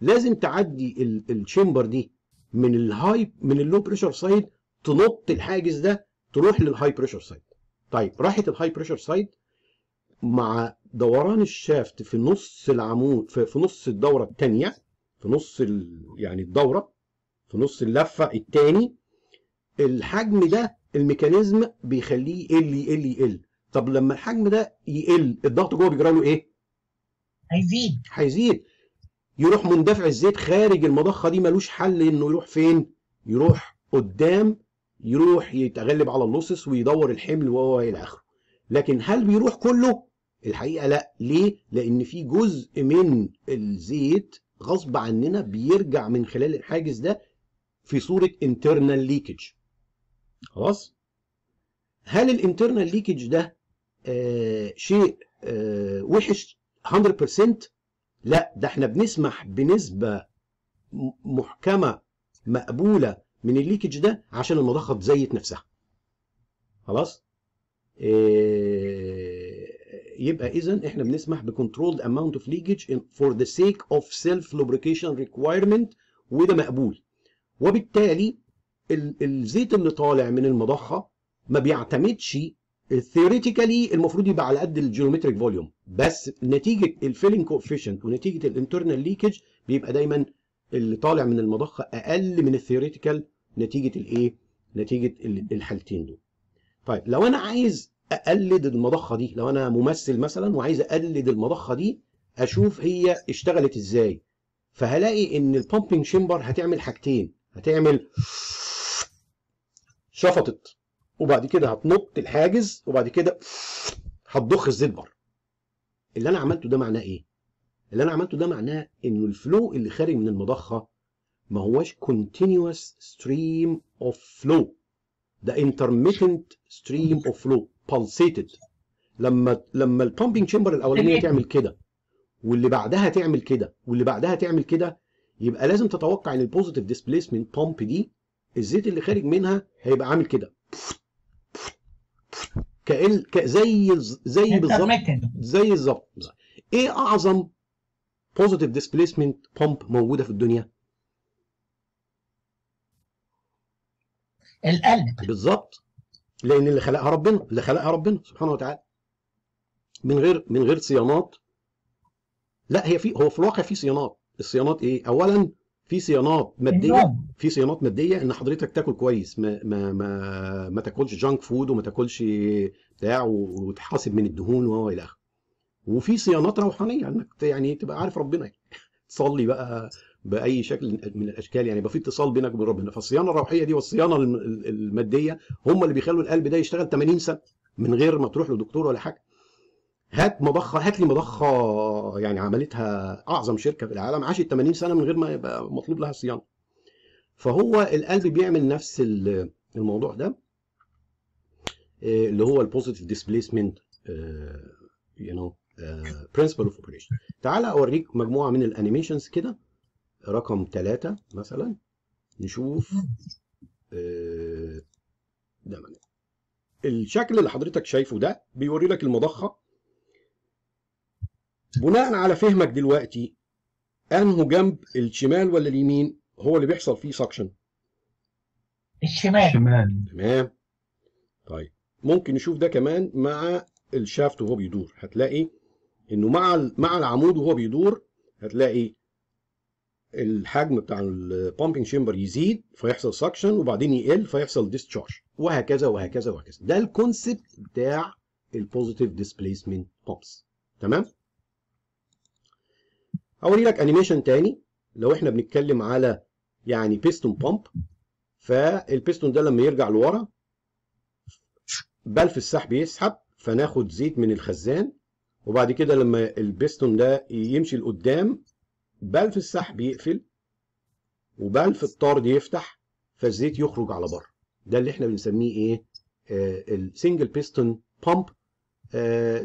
لازم تعدي الشمبر دي من الهاي من اللو بريشر سايد تنط الحاجز ده تروح للهاي بريشر سايد طيب راحت الهاي بريشر سايد مع دوران الشافت في نص العمود في, في نص الدوره الثانيه في نص يعني الدوره في نص اللفه الثاني الحجم ده الميكانيزم بيخليه يقل يقل يقل طب لما الحجم ده يقل الضغط جوه بيجرى له ايه؟ هيزيد هيزيد يروح مندفع الزيت خارج المضخه دي ملوش حل انه يروح فين؟ يروح قدام يروح يتغلب على اللصص ويدور الحمل وهو الى اخره لكن هل بيروح كله الحقيقه لا ليه لان في جزء من الزيت غصب عننا بيرجع من خلال الحاجز ده في صوره internal ليكج خلاص هل الانترنال ليكج ده آه شيء آه وحش 100% لا ده احنا بنسمح بنسبه محكمه مقبوله من الليكج ده عشان المضخه تزيت نفسها خلاص آه، يبقى اذا احنا بنسمح بكنترولد اماونت اوف ليكج فور ذا سيك اوف سيلف لوبريكيشن ريكوايرمنت وده مقبول وبالتالي الزيت اللي طالع من المضخه ما بيعتمدش ثيوريتيكالي المفروض يبقى على قد الجيومتريك فوليوم بس نتيجه الفيلنج كوفيشنت ونتيجه الانترنال ليكج بيبقى دايما اللي طالع من المضخه اقل من الثيوريتيكال نتيجه الايه نتيجه الحالتين دول طيب لو انا عايز اقلد المضخه دي لو انا ممثل مثلا وعايز اقلد المضخه دي اشوف هي اشتغلت ازاي فهلاقي ان البامبنج شيمبر هتعمل حاجتين هتعمل شفطت وبعد كده هتنط الحاجز وبعد كده هتضخ الزيت بره اللي انا عملته ده معناه ايه اللي انا عملته ده معناه انه الفلو اللي خارج من المضخه ما هوش continuous stream of flow ده intermittent stream of flow pulsated لما لما البامبنج تشامبر الاولانيه تعمل كده واللي بعدها تعمل كده واللي بعدها تعمل كده يبقى لازم تتوقع ان البوزيتيف ديسبيسمنت بامب دي الزيت اللي خارج منها هيبقى عامل كده كأن زي زي يعني بالظبط زي بالظبط ايه اعظم بوزيتيف ديسبيسمنت بامب موجوده في الدنيا القلب بالظبط لان اللي خلقها ربنا اللي خلقها ربنا سبحانه وتعالى من غير من غير صيانات لا هي في هو في الواقع في صيانات الصيانات ايه اولا في صيانات ماديه في صيانات ماديه ان حضرتك تاكل كويس ما ما ما, ما تاكلش جانك فود وما تاكلش بتاع وتحاسب من الدهون والى اخره وفي صيانات روحانيه انك يعني تبقى عارف ربنا تصلي بقى باي شكل من الاشكال يعني يبقى في اتصال بينك وبين ربنا فالصيانه الروحيه دي والصيانه الماديه هم اللي بيخلوا القلب ده يشتغل 80 سنه من غير ما تروح لدكتور ولا حاجه هات مضخه هات لي مضخه يعني عملتها اعظم شركه في العالم عاشت 80 سنه من غير ما يبقى مطلوب لها صيانه فهو القلب بيعمل نفس الموضوع ده آه، اللي هو البوزيتيف ديسبيسمنت يو نو برنسبل اوف اوبريشن تعال اوريك مجموعه من الانيميشنز كده رقم ثلاثة مثلا نشوف آه، ده معناه الشكل اللي حضرتك شايفه ده بيوري لك المضخة بناء على فهمك دلوقتي انه جنب الشمال ولا اليمين هو اللي بيحصل فيه سكشن الشمال الشمال تمام طيب ممكن نشوف ده كمان مع الشافت وهو بيدور هتلاقي انه مع مع العمود وهو بيدور هتلاقي الحجم بتاع البامبنج شيمبر يزيد فيحصل سكشن وبعدين يقل فيحصل ديسشارج وهكذا وهكذا وهكذا ده الكونسبت بتاع البوزيتيف ديسبيسمنت بامبس تمام اوري لك انيميشن تاني لو احنا بنتكلم على يعني بيستون بامب فالبيستون ده لما يرجع لورا بلف السحب يسحب فناخد زيت من الخزان وبعد كده لما البيستون ده يمشي لقدام بلف في السحب يقفل وبلف في الطرد يفتح فالزيت يخرج على بره ده اللي احنا بنسميه ايه السنجل بيستون بامب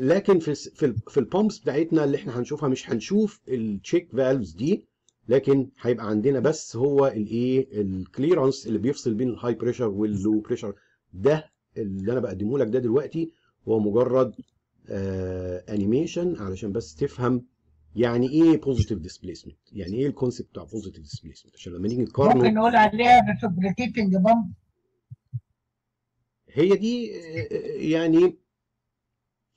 لكن في في, في البامبس بتاعتنا اللي احنا هنشوفها مش هنشوف التشيك فالفز دي لكن هيبقى عندنا بس هو الايه الكليرنس اللي بيفصل بين الهاي بريشر واللو بريشر ده اللي انا بقدمه لك ده دلوقتي هو مجرد آه انيميشن علشان بس تفهم يعني ايه بوزيتيف ديسبيسمنت؟ يعني ايه الكونسيبت بتاع بوزيتيف ديسبيسمنت؟ عشان لما نيجي نقارن ممكن نقول عليها ريسبريكيتنج بامب هي دي يعني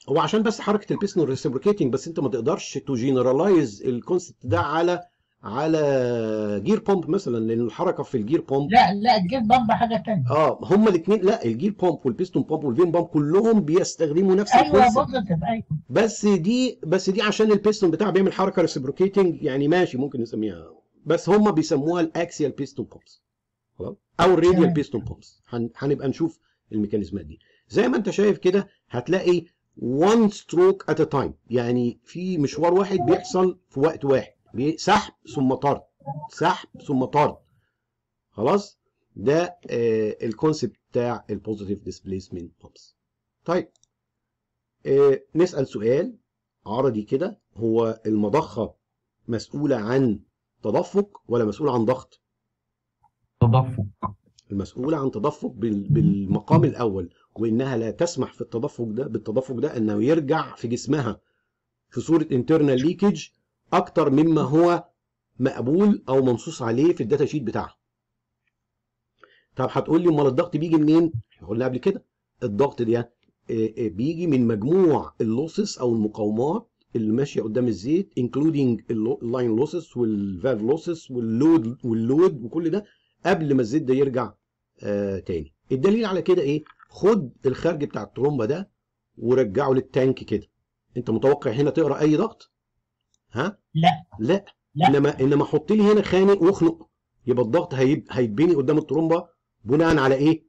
هو عشان بس حركه البيسنو ريسبريكيتنج بس انت ما تقدرش تو جنرالايز الكونسبت ده على على جير بومب مثلا لان الحركه في الجير بومب لا لا الجير بومب حاجه ثانيه اه هما الاثنين لا الجير بومب والبيستون بومب والفين بومب كلهم بيستخدموا نفس ايوه ايوه بس دي بس دي عشان البيستون بتاعه بيعمل حركه ريسبروكيتنج يعني ماشي ممكن نسميها بس هما بيسموها الاكسيال بيستون بومبس خلاص او الراديال بيستون بومبس هنبقى نشوف الميكانيزمات دي زي ما انت شايف كده هتلاقي one stroke at a time يعني في مشوار واحد بيحصل في وقت واحد بسحب ثم طرد سحب ثم طرد خلاص ده آه، الكونسيبت بتاع البوزيتيف ديسبيسمنت بامبس طيب آه، نسال سؤال عرضي كده هو المضخه مسؤوله عن تدفق ولا مسؤوله عن ضغط تدفق المسؤوله عن تدفق بالمقام الاول وانها لا تسمح في التدفق ده بالتدفق ده انه يرجع في جسمها في صوره انترنال ليكج اكتر مما هو مقبول او منصوص عليه في الداتا شيت بتاعها طب هتقول لي امال الضغط بيجي منين قلنا قبل كده الضغط ده آه، آه، بيجي من مجموع اللوسز او المقاومات اللي ماشيه قدام الزيت انكلودنج اللاين لوسز والفالف لوسز واللود واللود وكل ده قبل ما الزيت ده يرجع آه تاني الدليل على كده ايه خد الخارج بتاع الترومبه ده ورجعه للتانك كده انت متوقع هنا تقرا اي ضغط ها لا لا, لا. انما انما حط لي هنا خانق واخنق يبقى الضغط هيتبني قدام الطرمبه بناء على ايه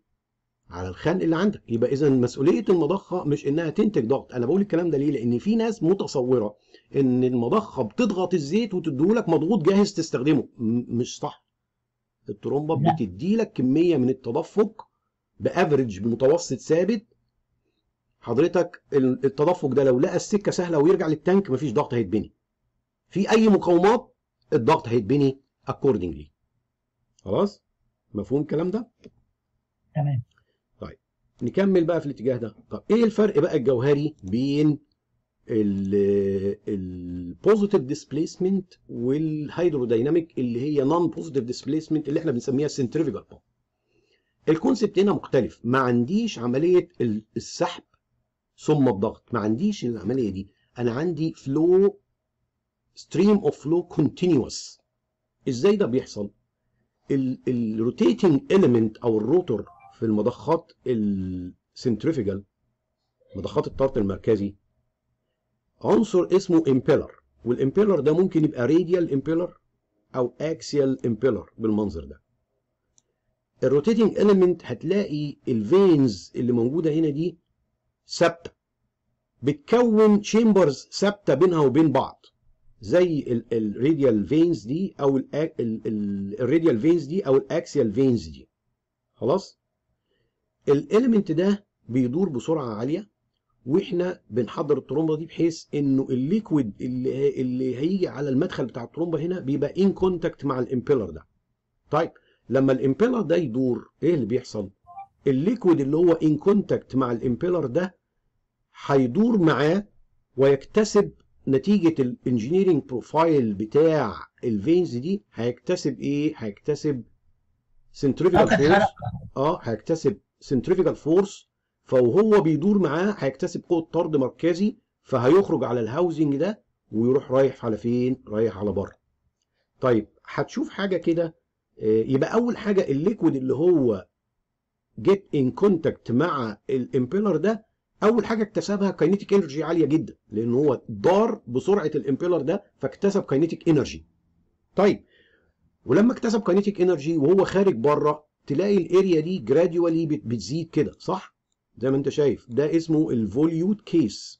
على الخان اللي عندك يبقى اذا مسؤوليه المضخه مش انها تنتج ضغط انا بقول الكلام ده ليه لان في ناس متصوره ان المضخه بتضغط الزيت وتديهولك مضغوط جاهز تستخدمه مش صح الترومبه بتدي لك كميه من التدفق بافريج بمتوسط ثابت حضرتك التدفق ده لو لقى السكه سهله ويرجع للتانك مفيش ضغط هيتبني في اي مقاومات الضغط هيتبني اكوردنجلي خلاص مفهوم الكلام ده تمام طيب نكمل بقى في الاتجاه ده طب ايه الفرق بقى الجوهري بين البوزيتيف ديسبيسمنت والهيدروديناميك اللي هي نون بوزيتيف ديسبيسمنت اللي احنا بنسميها سنتريفيجال بامب الكونسبت هنا مختلف ما عنديش عمليه السحب ثم الضغط ما عنديش العمليه دي انا عندي فلو stream of flow continuous ازاي ده بيحصل الروتيتنج اليمنت او الروتور في المضخات السنتريفيجال مضخات الطرد المركزي عنصر اسمه امبيلر والامبيلر ده ممكن يبقى راديال امبيلر او اكسيال امبيلر بالمنظر ده الروتيتنج اليمنت هتلاقي الفينز اللي موجوده هنا دي ثابته بتكون شيمبرز ثابته بينها وبين بعض زي الراديال فينز دي او الراديال فينز دي او الاكسيال فينز دي خلاص الاليمنت ده بيدور بسرعه عاليه واحنا بنحضر الترومبه دي بحيث انه الليكويد اللي, اللي هيجي على المدخل بتاع الترومبه هنا بيبقى ان كونتاكت مع الامبيلر ده طيب لما الامبيلر ده يدور ايه اللي بيحصل الليكويد اللي هو ان كونتاكت مع الامبيلر ده هيدور معاه ويكتسب نتيجه الانجينيرنج بروفايل بتاع الفينز دي هيكتسب ايه؟ هيكتسب سنتريفيكال فورس اه هيكتسب سنتريفيكال فورس فهو بيدور معاه هيكتسب قوه طرد مركزي فهيخرج على الهاوزنج ده ويروح رايح على فين؟ رايح على بره. طيب هتشوف حاجه كده آه، يبقى اول حاجه الليكويد اللي هو جيت ان كونتاكت مع الامبيلر ده اول حاجه اكتسبها كاينيتيك انرجي عاليه جدا لان هو دار بسرعه الامبيلر ده فاكتسب كاينيتيك انرجي طيب ولما اكتسب كاينيتيك انرجي وهو خارج بره تلاقي الاريا دي جراديوالي بتزيد كده صح زي ما انت شايف ده اسمه الفوليوت كيس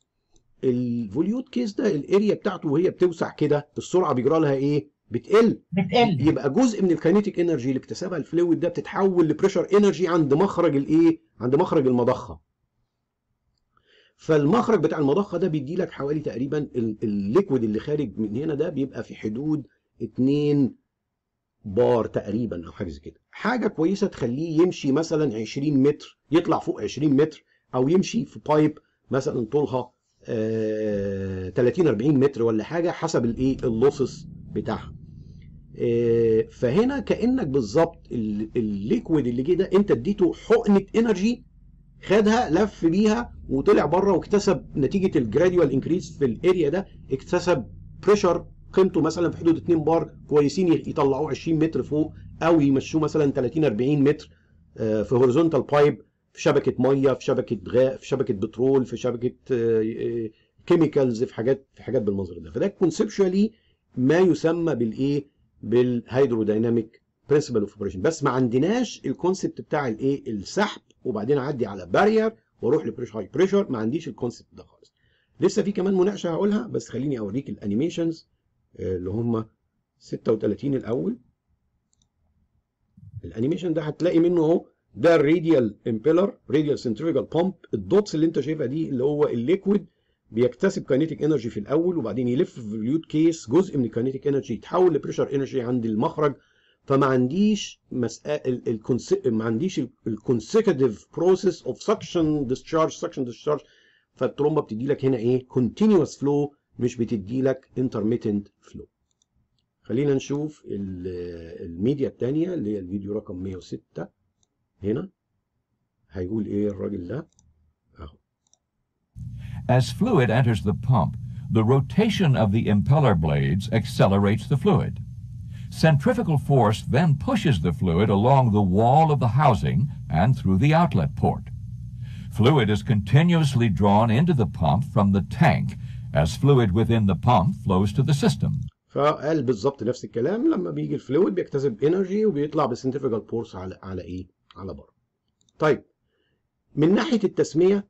الفوليوت كيس ده الاريا بتاعته وهي بتوسع كده السرعه بيجرى لها ايه بتقل بتقل يبقى جزء من الكاينيتيك انرجي اللي اكتسبها الفلويد ده بتتحول لبريشر انرجي عند مخرج الايه عند مخرج المضخه فالمخرج بتاع المضخه ده بيدي لك حوالي تقريبا الليكويد اللي خارج من هنا ده بيبقى في حدود 2 بار تقريبا او حاجه زي كده حاجه كويسه تخليه يمشي مثلا 20 متر يطلع فوق 20 متر او يمشي في بايب مثلا طولها آه 30 40 متر ولا حاجه حسب الايه اللوسس بتاعها آه فهنا كانك بالظبط الليكويد اللي جه ده انت اديته حقنه انرجي خدها لف بيها وطلع بره واكتسب نتيجه الجراديوال انكريز في الاريا ده اكتسب بريشر قيمته مثلا في حدود 2 بار كويسين يطلعوه 20 متر فوق او يمشوه مثلا 30 40 متر آه، في هوريزونتال بايب في شبكه ميه في شبكه غاء في شبكه بترول في شبكه كيميكالز آه، آه، في حاجات في حاجات بالمنظر ده فده كونسبشوالي ما يسمى بالايه بالهيدرودايناميك برنسبل اوف اوبريشن بس ما عندناش الكونسبت بتاع الايه السحب وبعدين اعدي على بارير واروح لبريشر هاي بريشر ما عنديش الكونسبت ده خالص لسه في كمان مناقشه هقولها بس خليني اوريك الانيميشنز آه، اللي هم 36 الاول الانيميشن ده هتلاقي منه اهو ده الراديال امبيلر راديال سنتريفيجال بامب الدوتس اللي انت شايفها دي اللي هو الليكويد بيكتسب كاينيتيك انرجي في الاول وبعدين يلف في اليوت كيس جزء من الكاينيتيك انرجي يتحول لبريشر انرجي عند المخرج فما عنديش مسائل ما عنديش الكونسيكتيف بروسيس اوف سكشن ديسشارج سكشن ديسشارج فالترومبه بتدي لك هنا ايه كونتينوس فلو مش بتدي لك انترميتنت فلو خلينا نشوف الميديا الثانيه اللي هي الفيديو رقم 106 هنا هيقول ايه الراجل ده اهو As fluid enters the pump, the rotation of the impeller blades accelerates the fluid. Centrifugal force then pushes the fluid along the wall of the housing and through the outlet port. Fluid is continuously drawn into the pump from the tank as fluid within the pump flows to the system. فقال بالظبط نفس الكلام لما بيجي الفلويد بيكتسب انرجي وبيطلع بالسنترفيجال بورس على على ايه؟ على بره. طيب من ناحيه التسميه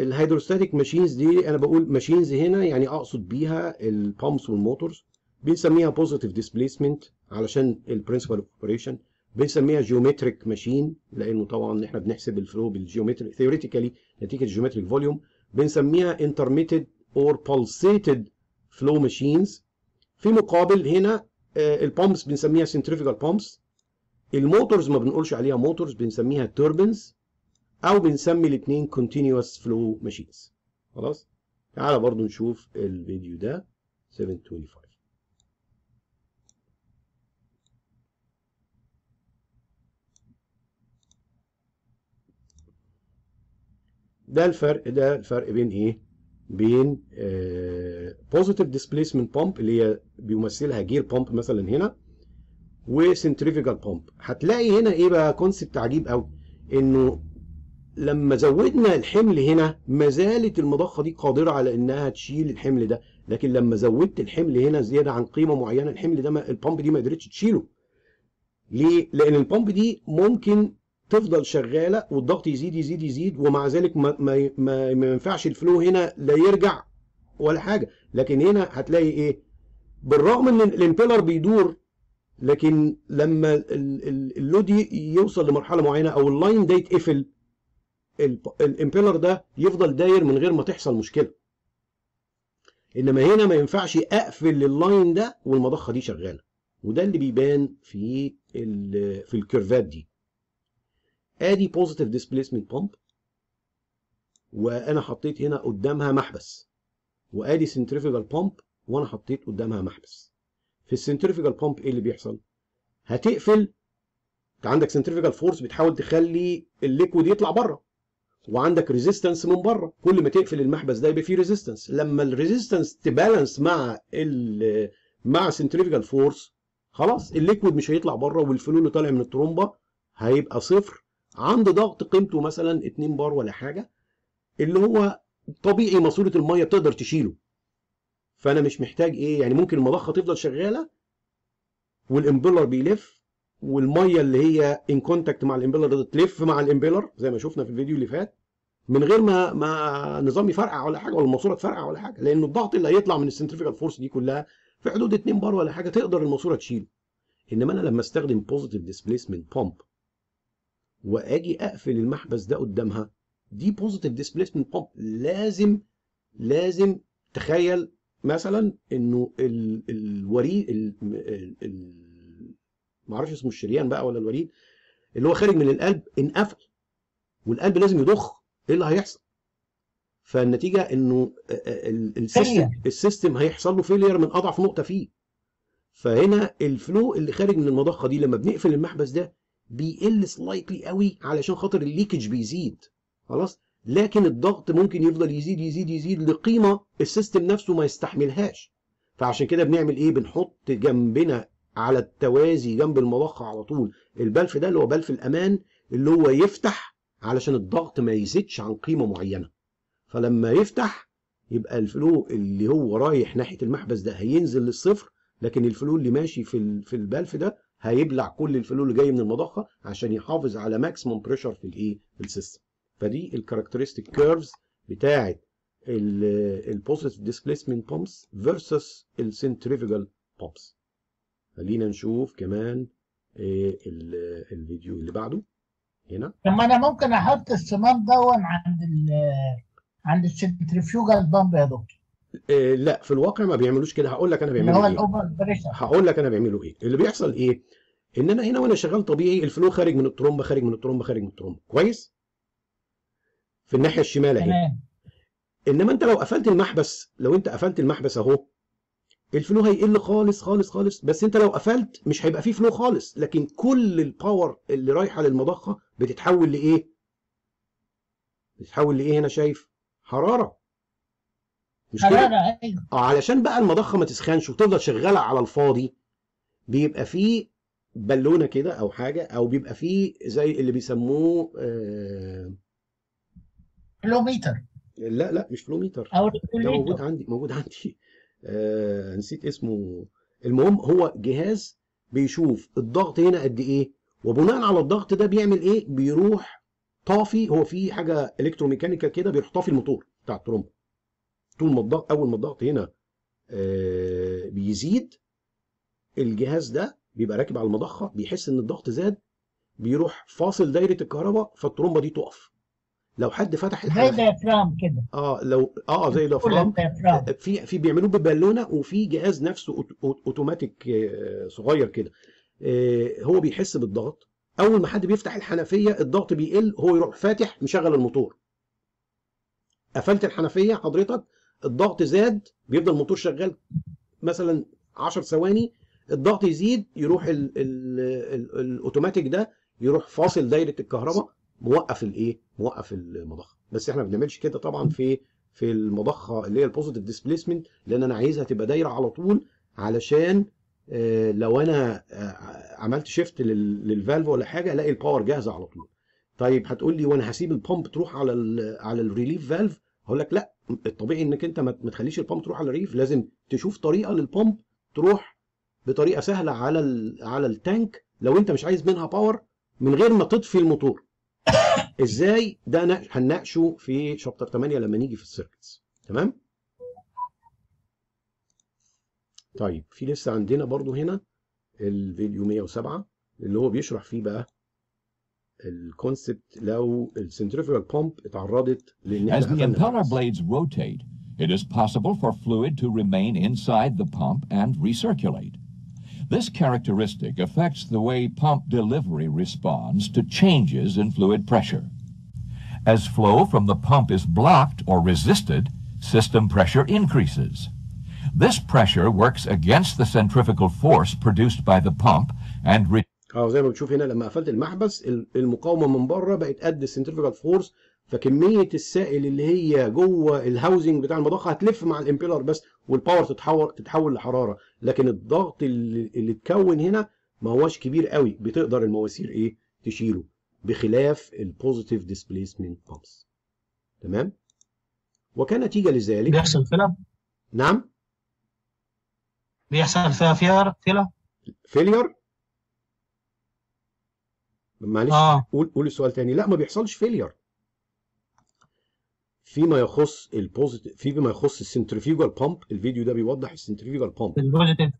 الهيدروستاتيك ماشينز دي انا بقول ماشينز هنا يعني اقصد بيها البامبس والموتورز بنسميها بوزيتيف ديسبيسمنت علشان البرنسبل اوبريشن بنسميها جيومتريك ماشين لانه طبعا احنا بنحسب الفلو بالجيومتريك ثيوريتيكالي نتيجه الجيومتريك فوليوم بنسميها انترميتد اور بالسيتد فلو ماشينز في مقابل هنا آه، البومبس بنسميها سنتريفيجال بومبس الموتورز ما بنقولش عليها موتورز بنسميها توربنز او بنسمي الاثنين كونتينوس فلو ماشينز خلاص تعالى برضو نشوف الفيديو ده 725 ده الفرق ده الفرق بين ايه بين بوزيتيف ديسبيسمنت بامب اللي هي بيمثلها جير بامب مثلا هنا وسنتريفيجال بامب هتلاقي هنا ايه بقى كونسبت عجيب قوي انه لما زودنا الحمل هنا ما زالت المضخه دي قادره على انها تشيل الحمل ده لكن لما زودت الحمل هنا زياده عن قيمه معينه الحمل ده البامب دي ما قدرتش تشيله ليه لان البامب دي ممكن تفضل شغاله والضغط يزيد يزيد يزيد ومع ذلك ما, ما, ما, ينفعش الفلو هنا لا يرجع ولا حاجه لكن هنا هتلاقي ايه بالرغم ان الامبيلر بيدور لكن لما اللود يوصل لمرحله معينه او اللاين ده يتقفل الامبيلر ده يفضل داير من غير ما تحصل مشكله انما هنا ما ينفعش اقفل اللاين ده والمضخه دي شغاله وده اللي بيبان في في الكيرفات دي ادي بوزيتيف ديسبيسمنت بامب وانا حطيت هنا قدامها محبس وادي سنتريفيجال بامب وانا حطيت قدامها محبس في السنتريفيجال بامب ايه اللي بيحصل هتقفل انت عندك سنتريفيجال فورس بتحاول تخلي الليكويد يطلع بره وعندك ريزيستنس من بره كل ما تقفل المحبس ده يبقى فيه ريزيستنس لما الريزيستنس تبالانس مع ال مع سنتريفيجال فورس خلاص الليكويد مش هيطلع بره والفلو اللي طالع من الترومبه هيبقى صفر عند ضغط قيمته مثلا 2 بار ولا حاجه اللي هو طبيعي ماسوره الميه تقدر تشيله فانا مش محتاج ايه يعني ممكن المضخه تفضل شغاله والامبلر بيلف والميه اللي هي ان كونتاكت مع الامبلر تلف مع الامبلر زي ما شفنا في الفيديو اللي فات من غير ما ما نظام يفرقع ولا حاجه ولا الماسوره تفرقع ولا حاجه لان الضغط اللي هيطلع من السنترفيكال فورس دي كلها في حدود 2 بار ولا حاجه تقدر الماسوره تشيله انما انا لما استخدم بوزيتيف ديسبيسمنت بومب واجي اقفل المحبس ده قدامها دي بوزيتيف ديسبيسمنت بوب لازم لازم تخيل مثلا انه الوريد ما اعرفش اسمه الشريان بقى ولا الوريد اللي هو خارج من القلب انقفل والقلب لازم يضخ ايه اللي هيحصل؟ فالنتيجه انه آه، آه، السيستم السيستم هيحصل له فيلير من اضعف نقطه فيه فهنا الفلو اللي خارج من المضخه دي لما بنقفل المحبس ده بيقل سلايتلي قوي علشان خاطر الليكج بيزيد خلاص لكن الضغط ممكن يفضل يزيد يزيد يزيد لقيمه السيستم نفسه ما يستحملهاش فعشان كده بنعمل ايه بنحط جنبنا على التوازي جنب المضخه على طول البلف ده اللي هو بلف الامان اللي هو يفتح علشان الضغط ما يزيدش عن قيمه معينه فلما يفتح يبقى الفلو اللي هو رايح ناحيه المحبس ده هينزل للصفر لكن الفلو اللي ماشي في في البلف ده هيبلع كل الفلو اللي جاي من المضخه عشان يحافظ على ماكسيموم بريشر في الايه في السيستم فدي الكاركترستيك كيرفز بتاعه البوزيتيف ديسبيسمنت بامبس فيرسس السنتريفيجال بامبس خلينا نشوف كمان آه، الفيديو اللي بعده هنا طب ما انا ممكن احط السمار دون عند الـ عند السنتريفيوجال بامب يا دكتور آه، لا في الواقع ما بيعملوش كده هقول لك انا بيعملوا ايه هقول لك انا بيعملوا ايه اللي بيحصل ايه ان انا هنا وانا شغال طبيعي الفلو خارج من الترومبه خارج من الترومبه خارج من الترومبه كويس في الناحيه الشمال اهي انما انت لو قفلت المحبس لو انت قفلت المحبس اهو الفلو هيقل خالص خالص خالص بس انت لو قفلت مش هيبقى فيه فلو خالص لكن كل الباور اللي رايحه للمضخه بتتحول لايه بتتحول لايه هنا شايف حراره مش كده؟ ايوه آه، علشان بقى المضخه ما تسخنش وتفضل شغاله على الفاضي بيبقى فيه بالونه كده او حاجه او بيبقى فيه زي اللي بيسموه آه لا لا مش فلوميتر او ده موجود عندي موجود عندي آه نسيت اسمه المهم هو جهاز بيشوف الضغط هنا قد ايه وبناء على الضغط ده بيعمل ايه بيروح طافي هو في حاجه الكتروميكانيكا كده بيروح طافي الموتور بتاع الترومبه طول ما الضغط اول ما الضغط هنا آه، بيزيد الجهاز ده بيبقى راكب على المضخه بيحس ان الضغط زاد بيروح فاصل دايره الكهرباء فالترومبه دي تقف لو حد فتح الحنفيه زي ديافرام كده اه لو اه زي ديافرام في في بيعملوه ببالونه وفي جهاز نفسه اوتوماتيك آه، صغير كده آه، هو بيحس بالضغط اول ما حد بيفتح الحنفيه الضغط بيقل هو يروح فاتح مشغل الموتور قفلت الحنفيه حضرتك الضغط زاد بيفضل الموتور شغال مثلا 10 ثواني الضغط يزيد يروح الاوتوماتيك ده يروح فاصل دايره الكهرباء موقف الايه موقف المضخه بس احنا ما بنعملش كده طبعا في في المضخه اللي هي البوزيتيف ديسبيسمنت لان انا عايزها تبقى دايره على طول علشان آه، لو انا آه، عملت شيفت للفالف ولا حاجه الاقي الباور جاهزه على طول طيب هتقول لي وانا هسيب البمب تروح على الـ على الريليف فالف هقول لك لا الطبيعي انك انت ما تخليش البامب تروح على الريف لازم تشوف طريقه للبامب تروح بطريقه سهله على على التانك لو انت مش عايز منها باور من غير ما تطفي الموتور ازاي ده هنناقشه في شابتر 8 لما نيجي في السيركتس تمام طيب في لسه عندنا برضو هنا الفيديو 107 اللي هو بيشرح فيه بقى الكونسبت لو بومب اتعرضت لان As the impeller blades rotate, it is possible for fluid to remain inside the pump and recirculate. This characteristic affects the way pump delivery responds to changes in fluid pressure. As flow from the pump is blocked or resisted, system pressure increases. This pressure works against the centrifugal force produced by the pump and اه زي ما بتشوف هنا لما قفلت المحبس المقاومه من بره بقت قد السنترفيكال فورس فكميه السائل اللي هي جوه الهاوزنج بتاع المضخه هتلف مع الامبيلر بس والباور تتحول تتحول لحراره لكن الضغط اللي, اللي اتكون هنا ما هوش كبير قوي بتقدر المواسير ايه تشيله بخلاف البوزيتيف ديسبيسمنت بامبس تمام وكنتيجه لذلك بيحصل فيلر نعم بيحصل فيها فيلر فيلر فيلير معلش آه. قول قول السؤال تاني لا ما بيحصلش فيلير فيما يخص البوزيتيف فيما يخص السنترفيوجال بامب الفيديو ده بيوضح السنترفيوجال بامب البوزيتيف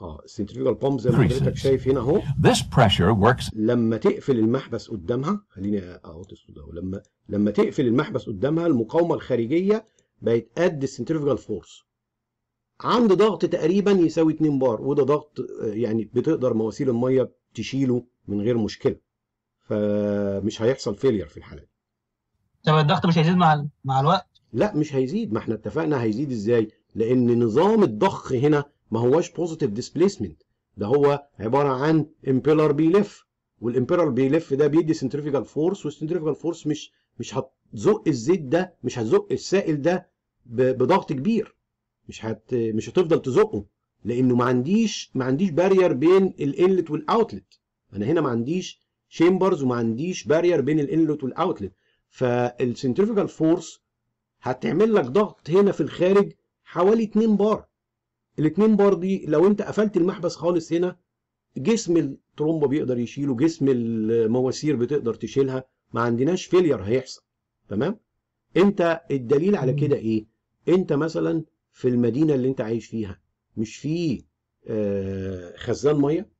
اه السنترفيوجال بامب زي ما حضرتك شايف هنا اهو This pressure works لما تقفل المحبس قدامها خليني اقط الصوت ده لما لما تقفل المحبس قدامها المقاومه الخارجيه بقت قد السنترفيوجال فورس عند ضغط تقريبا يساوي 2 بار وده ضغط آه، يعني بتقدر مواسير الميه تشيله من غير مشكله فمش هيحصل فيلير في الحاله دي طب الضغط مش هيزيد مع مع الوقت لا مش هيزيد ما احنا اتفقنا هيزيد ازاي لان نظام الضخ هنا ما هواش بوزيتيف ديسبيسمنت ده هو عباره عن امبيلر بيلف والامبيلر بيلف ده بيدي سنتريفيجال فورس والسنتريفيجال فورس مش مش هتزق الزيت ده مش هتزق السائل ده بضغط كبير مش هت مش هتفضل تزقه لانه ما عنديش ما عنديش بارير بين الانلت والاوتلت انا هنا ما عنديش شيمبرز وما عنديش بارير بين الانلت والاوتلت فالسنتريفيكال فورس هتعمل لك ضغط هنا في الخارج حوالي 2 بار ال 2 بار دي لو انت قفلت المحبس خالص هنا جسم الترومبه بيقدر يشيله جسم المواسير بتقدر تشيلها ما عندناش فيلير هيحصل تمام انت الدليل على كده ايه انت مثلا في المدينه اللي انت عايش فيها مش في آه، خزان ميه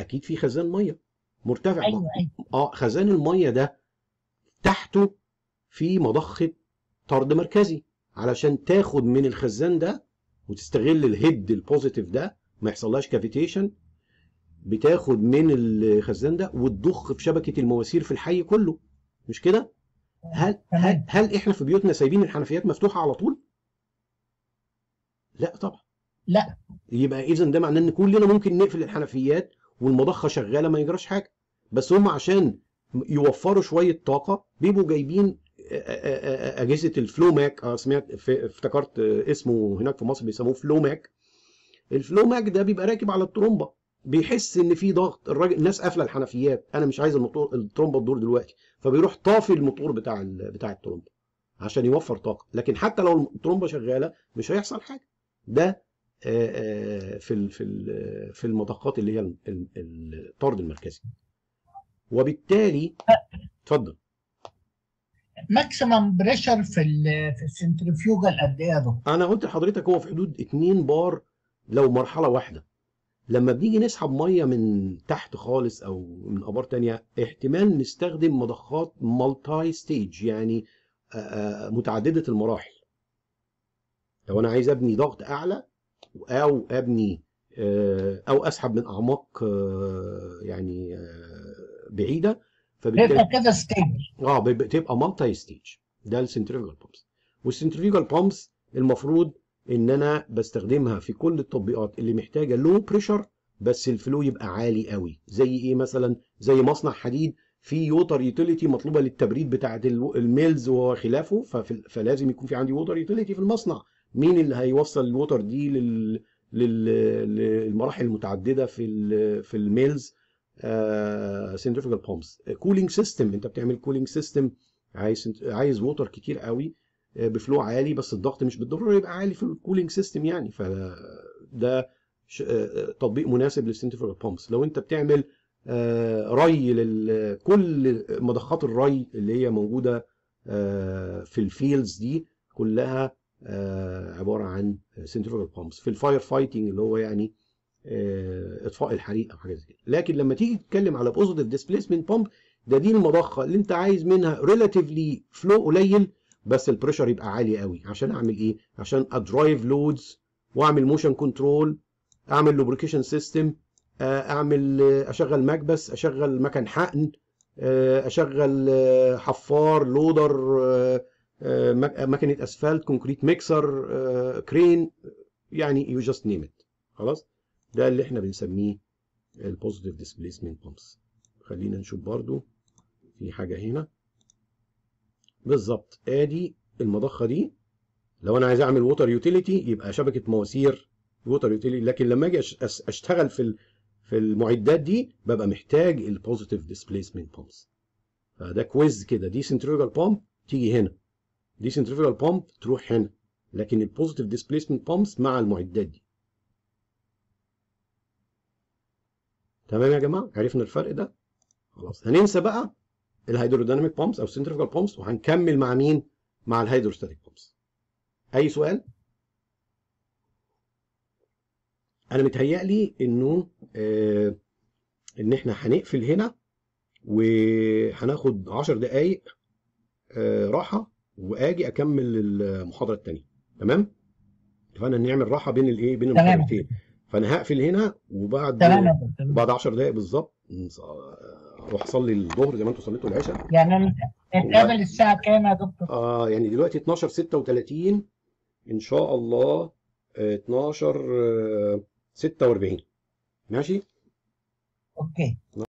اكيد في خزان ميه مرتفع أيوة أيوة. اه خزان الميه ده تحته في مضخه طرد مركزي علشان تاخد من الخزان ده وتستغل الهيد البوزيتيف ده ما يحصلهاش كافيتيشن بتاخد من الخزان ده وتضخ في شبكه المواسير في الحي كله مش كده هل هل, هل احنا في بيوتنا سايبين الحنفيات مفتوحه على طول لا طبعا لا يبقى اذا ده معناه ان كلنا ممكن نقفل الحنفيات والمضخه شغاله ما يجراش حاجه بس هم عشان يوفروا شويه طاقه بيبقوا جايبين آه، آه، آه، اجهزه الفلو ماك اه سمعت افتكرت اسمه هناك في مصر بيسموه فلو ماك الفلو ماك ده بيبقى راكب على الترومبه بيحس ان في ضغط الراجل الناس قافله الحنفيات انا مش عايز الموتور الترومبه تدور دلوقتي فبيروح طافي الموتور بتاع بتاع الترومبه عشان يوفر طاقه لكن حتى لو الترومبه شغاله مش هيحصل حاجه ده آه، آه، في في آه، في المضخات اللي هي الطرد المركزي وبالتالي اتفضل ماكسيمم بريشر في في السنترفيوجال قد ايه يا دكتور؟ انا قلت لحضرتك هو في حدود 2 بار لو مرحله واحده لما بنيجي نسحب ميه من تحت خالص او من ابار تانية احتمال نستخدم مضخات مالتي ستيج يعني متعدده المراحل لو انا عايز ابني ضغط اعلى او ابني آه، او اسحب من اعماق آه، يعني آه، بعيده فبالتالي بيبقى كذا ستيج اه بتبقى مالتي ستيج ده السنتريفيجال بامبس والسنتريفيجال بامبس المفروض ان انا بستخدمها في كل التطبيقات اللي محتاجه لو بريشر بس الفلو يبقى عالي قوي زي ايه مثلا زي مصنع حديد في يوتر يوتيليتي مطلوبه للتبريد بتاعه الميلز وخلافه فلازم يكون في عندي ووتر يوتيليتي في المصنع مين اللي هيوصل الوتر دي لل... للمراحل المتعدده في في الميلز سنترفيكال بومبس كولينج سيستم انت بتعمل كولينج سيستم عايز عايز ووتر كتير قوي آه، بفلو عالي بس الضغط مش بالضروره يبقى عالي في الكولينج سيستم يعني فده آه، آه، تطبيق مناسب للسنترفيكال بومبس لو انت بتعمل ري لكل مضخات الري اللي هي موجوده في الفيلدز دي كلها آه، عباره عن سنترال بامبس في الفاير فايتنج اللي هو يعني آه، اطفاء الحريق او حاجه زي كده لكن لما تيجي تتكلم على بوزيتيف ديسبيسمنت بامب ده دي المضخه اللي انت عايز منها ريلاتيفلي فلو قليل بس البريشر يبقى عالي قوي عشان اعمل ايه عشان ادرايف لودز واعمل موشن كنترول اعمل لوبريكيشن سيستم آه، اعمل اشغل مكبس اشغل مكن حقن اشغل حفار لودر آه، ماكينه اسفلت كونكريت ميكسر آه، كرين يعني يو جاست نيم ات خلاص ده اللي احنا بنسميه البوزيتيف ديسبيسمنت بامبس خلينا نشوف برضو في حاجه هنا بالظبط ادي المضخه دي لو انا عايز اعمل ووتر يوتيليتي يبقى شبكه مواسير ووتر يوتيليتي لكن لما اجي اشتغل في في المعدات دي ببقى محتاج البوزيتيف ديسبيسمنت بامبس فده كويز كده دي سنتريفال بامب تيجي هنا دي سنتريفيجال بامب تروح هنا لكن البوزيتيف ديسبيسمنت بامبس مع المعدات دي تمام يا جماعه عرفنا الفرق ده خلاص هننسى بقى الهيدروديناميك بامبس او السنتريفيجال بامبس وهنكمل مع مين مع الهيدروستاتيك بامبس اي سؤال انا متهيألي انه آه ان احنا هنقفل هنا وهناخد 10 دقايق آه راحه واجي اكمل المحاضره الثانيه تمام اتفقنا نعمل راحه بين الايه بين المحاضرتين فانا هقفل هنا وبعد تمام بعد 10 دقائق بالظبط اروح اصلي الظهر زي ما انتم صليتوا العشاء يعني نتقابل الساعه كام يا دكتور اه يعني دلوقتي 12 36 ان شاء الله 12 آه، 46 آه، ماشي اوكي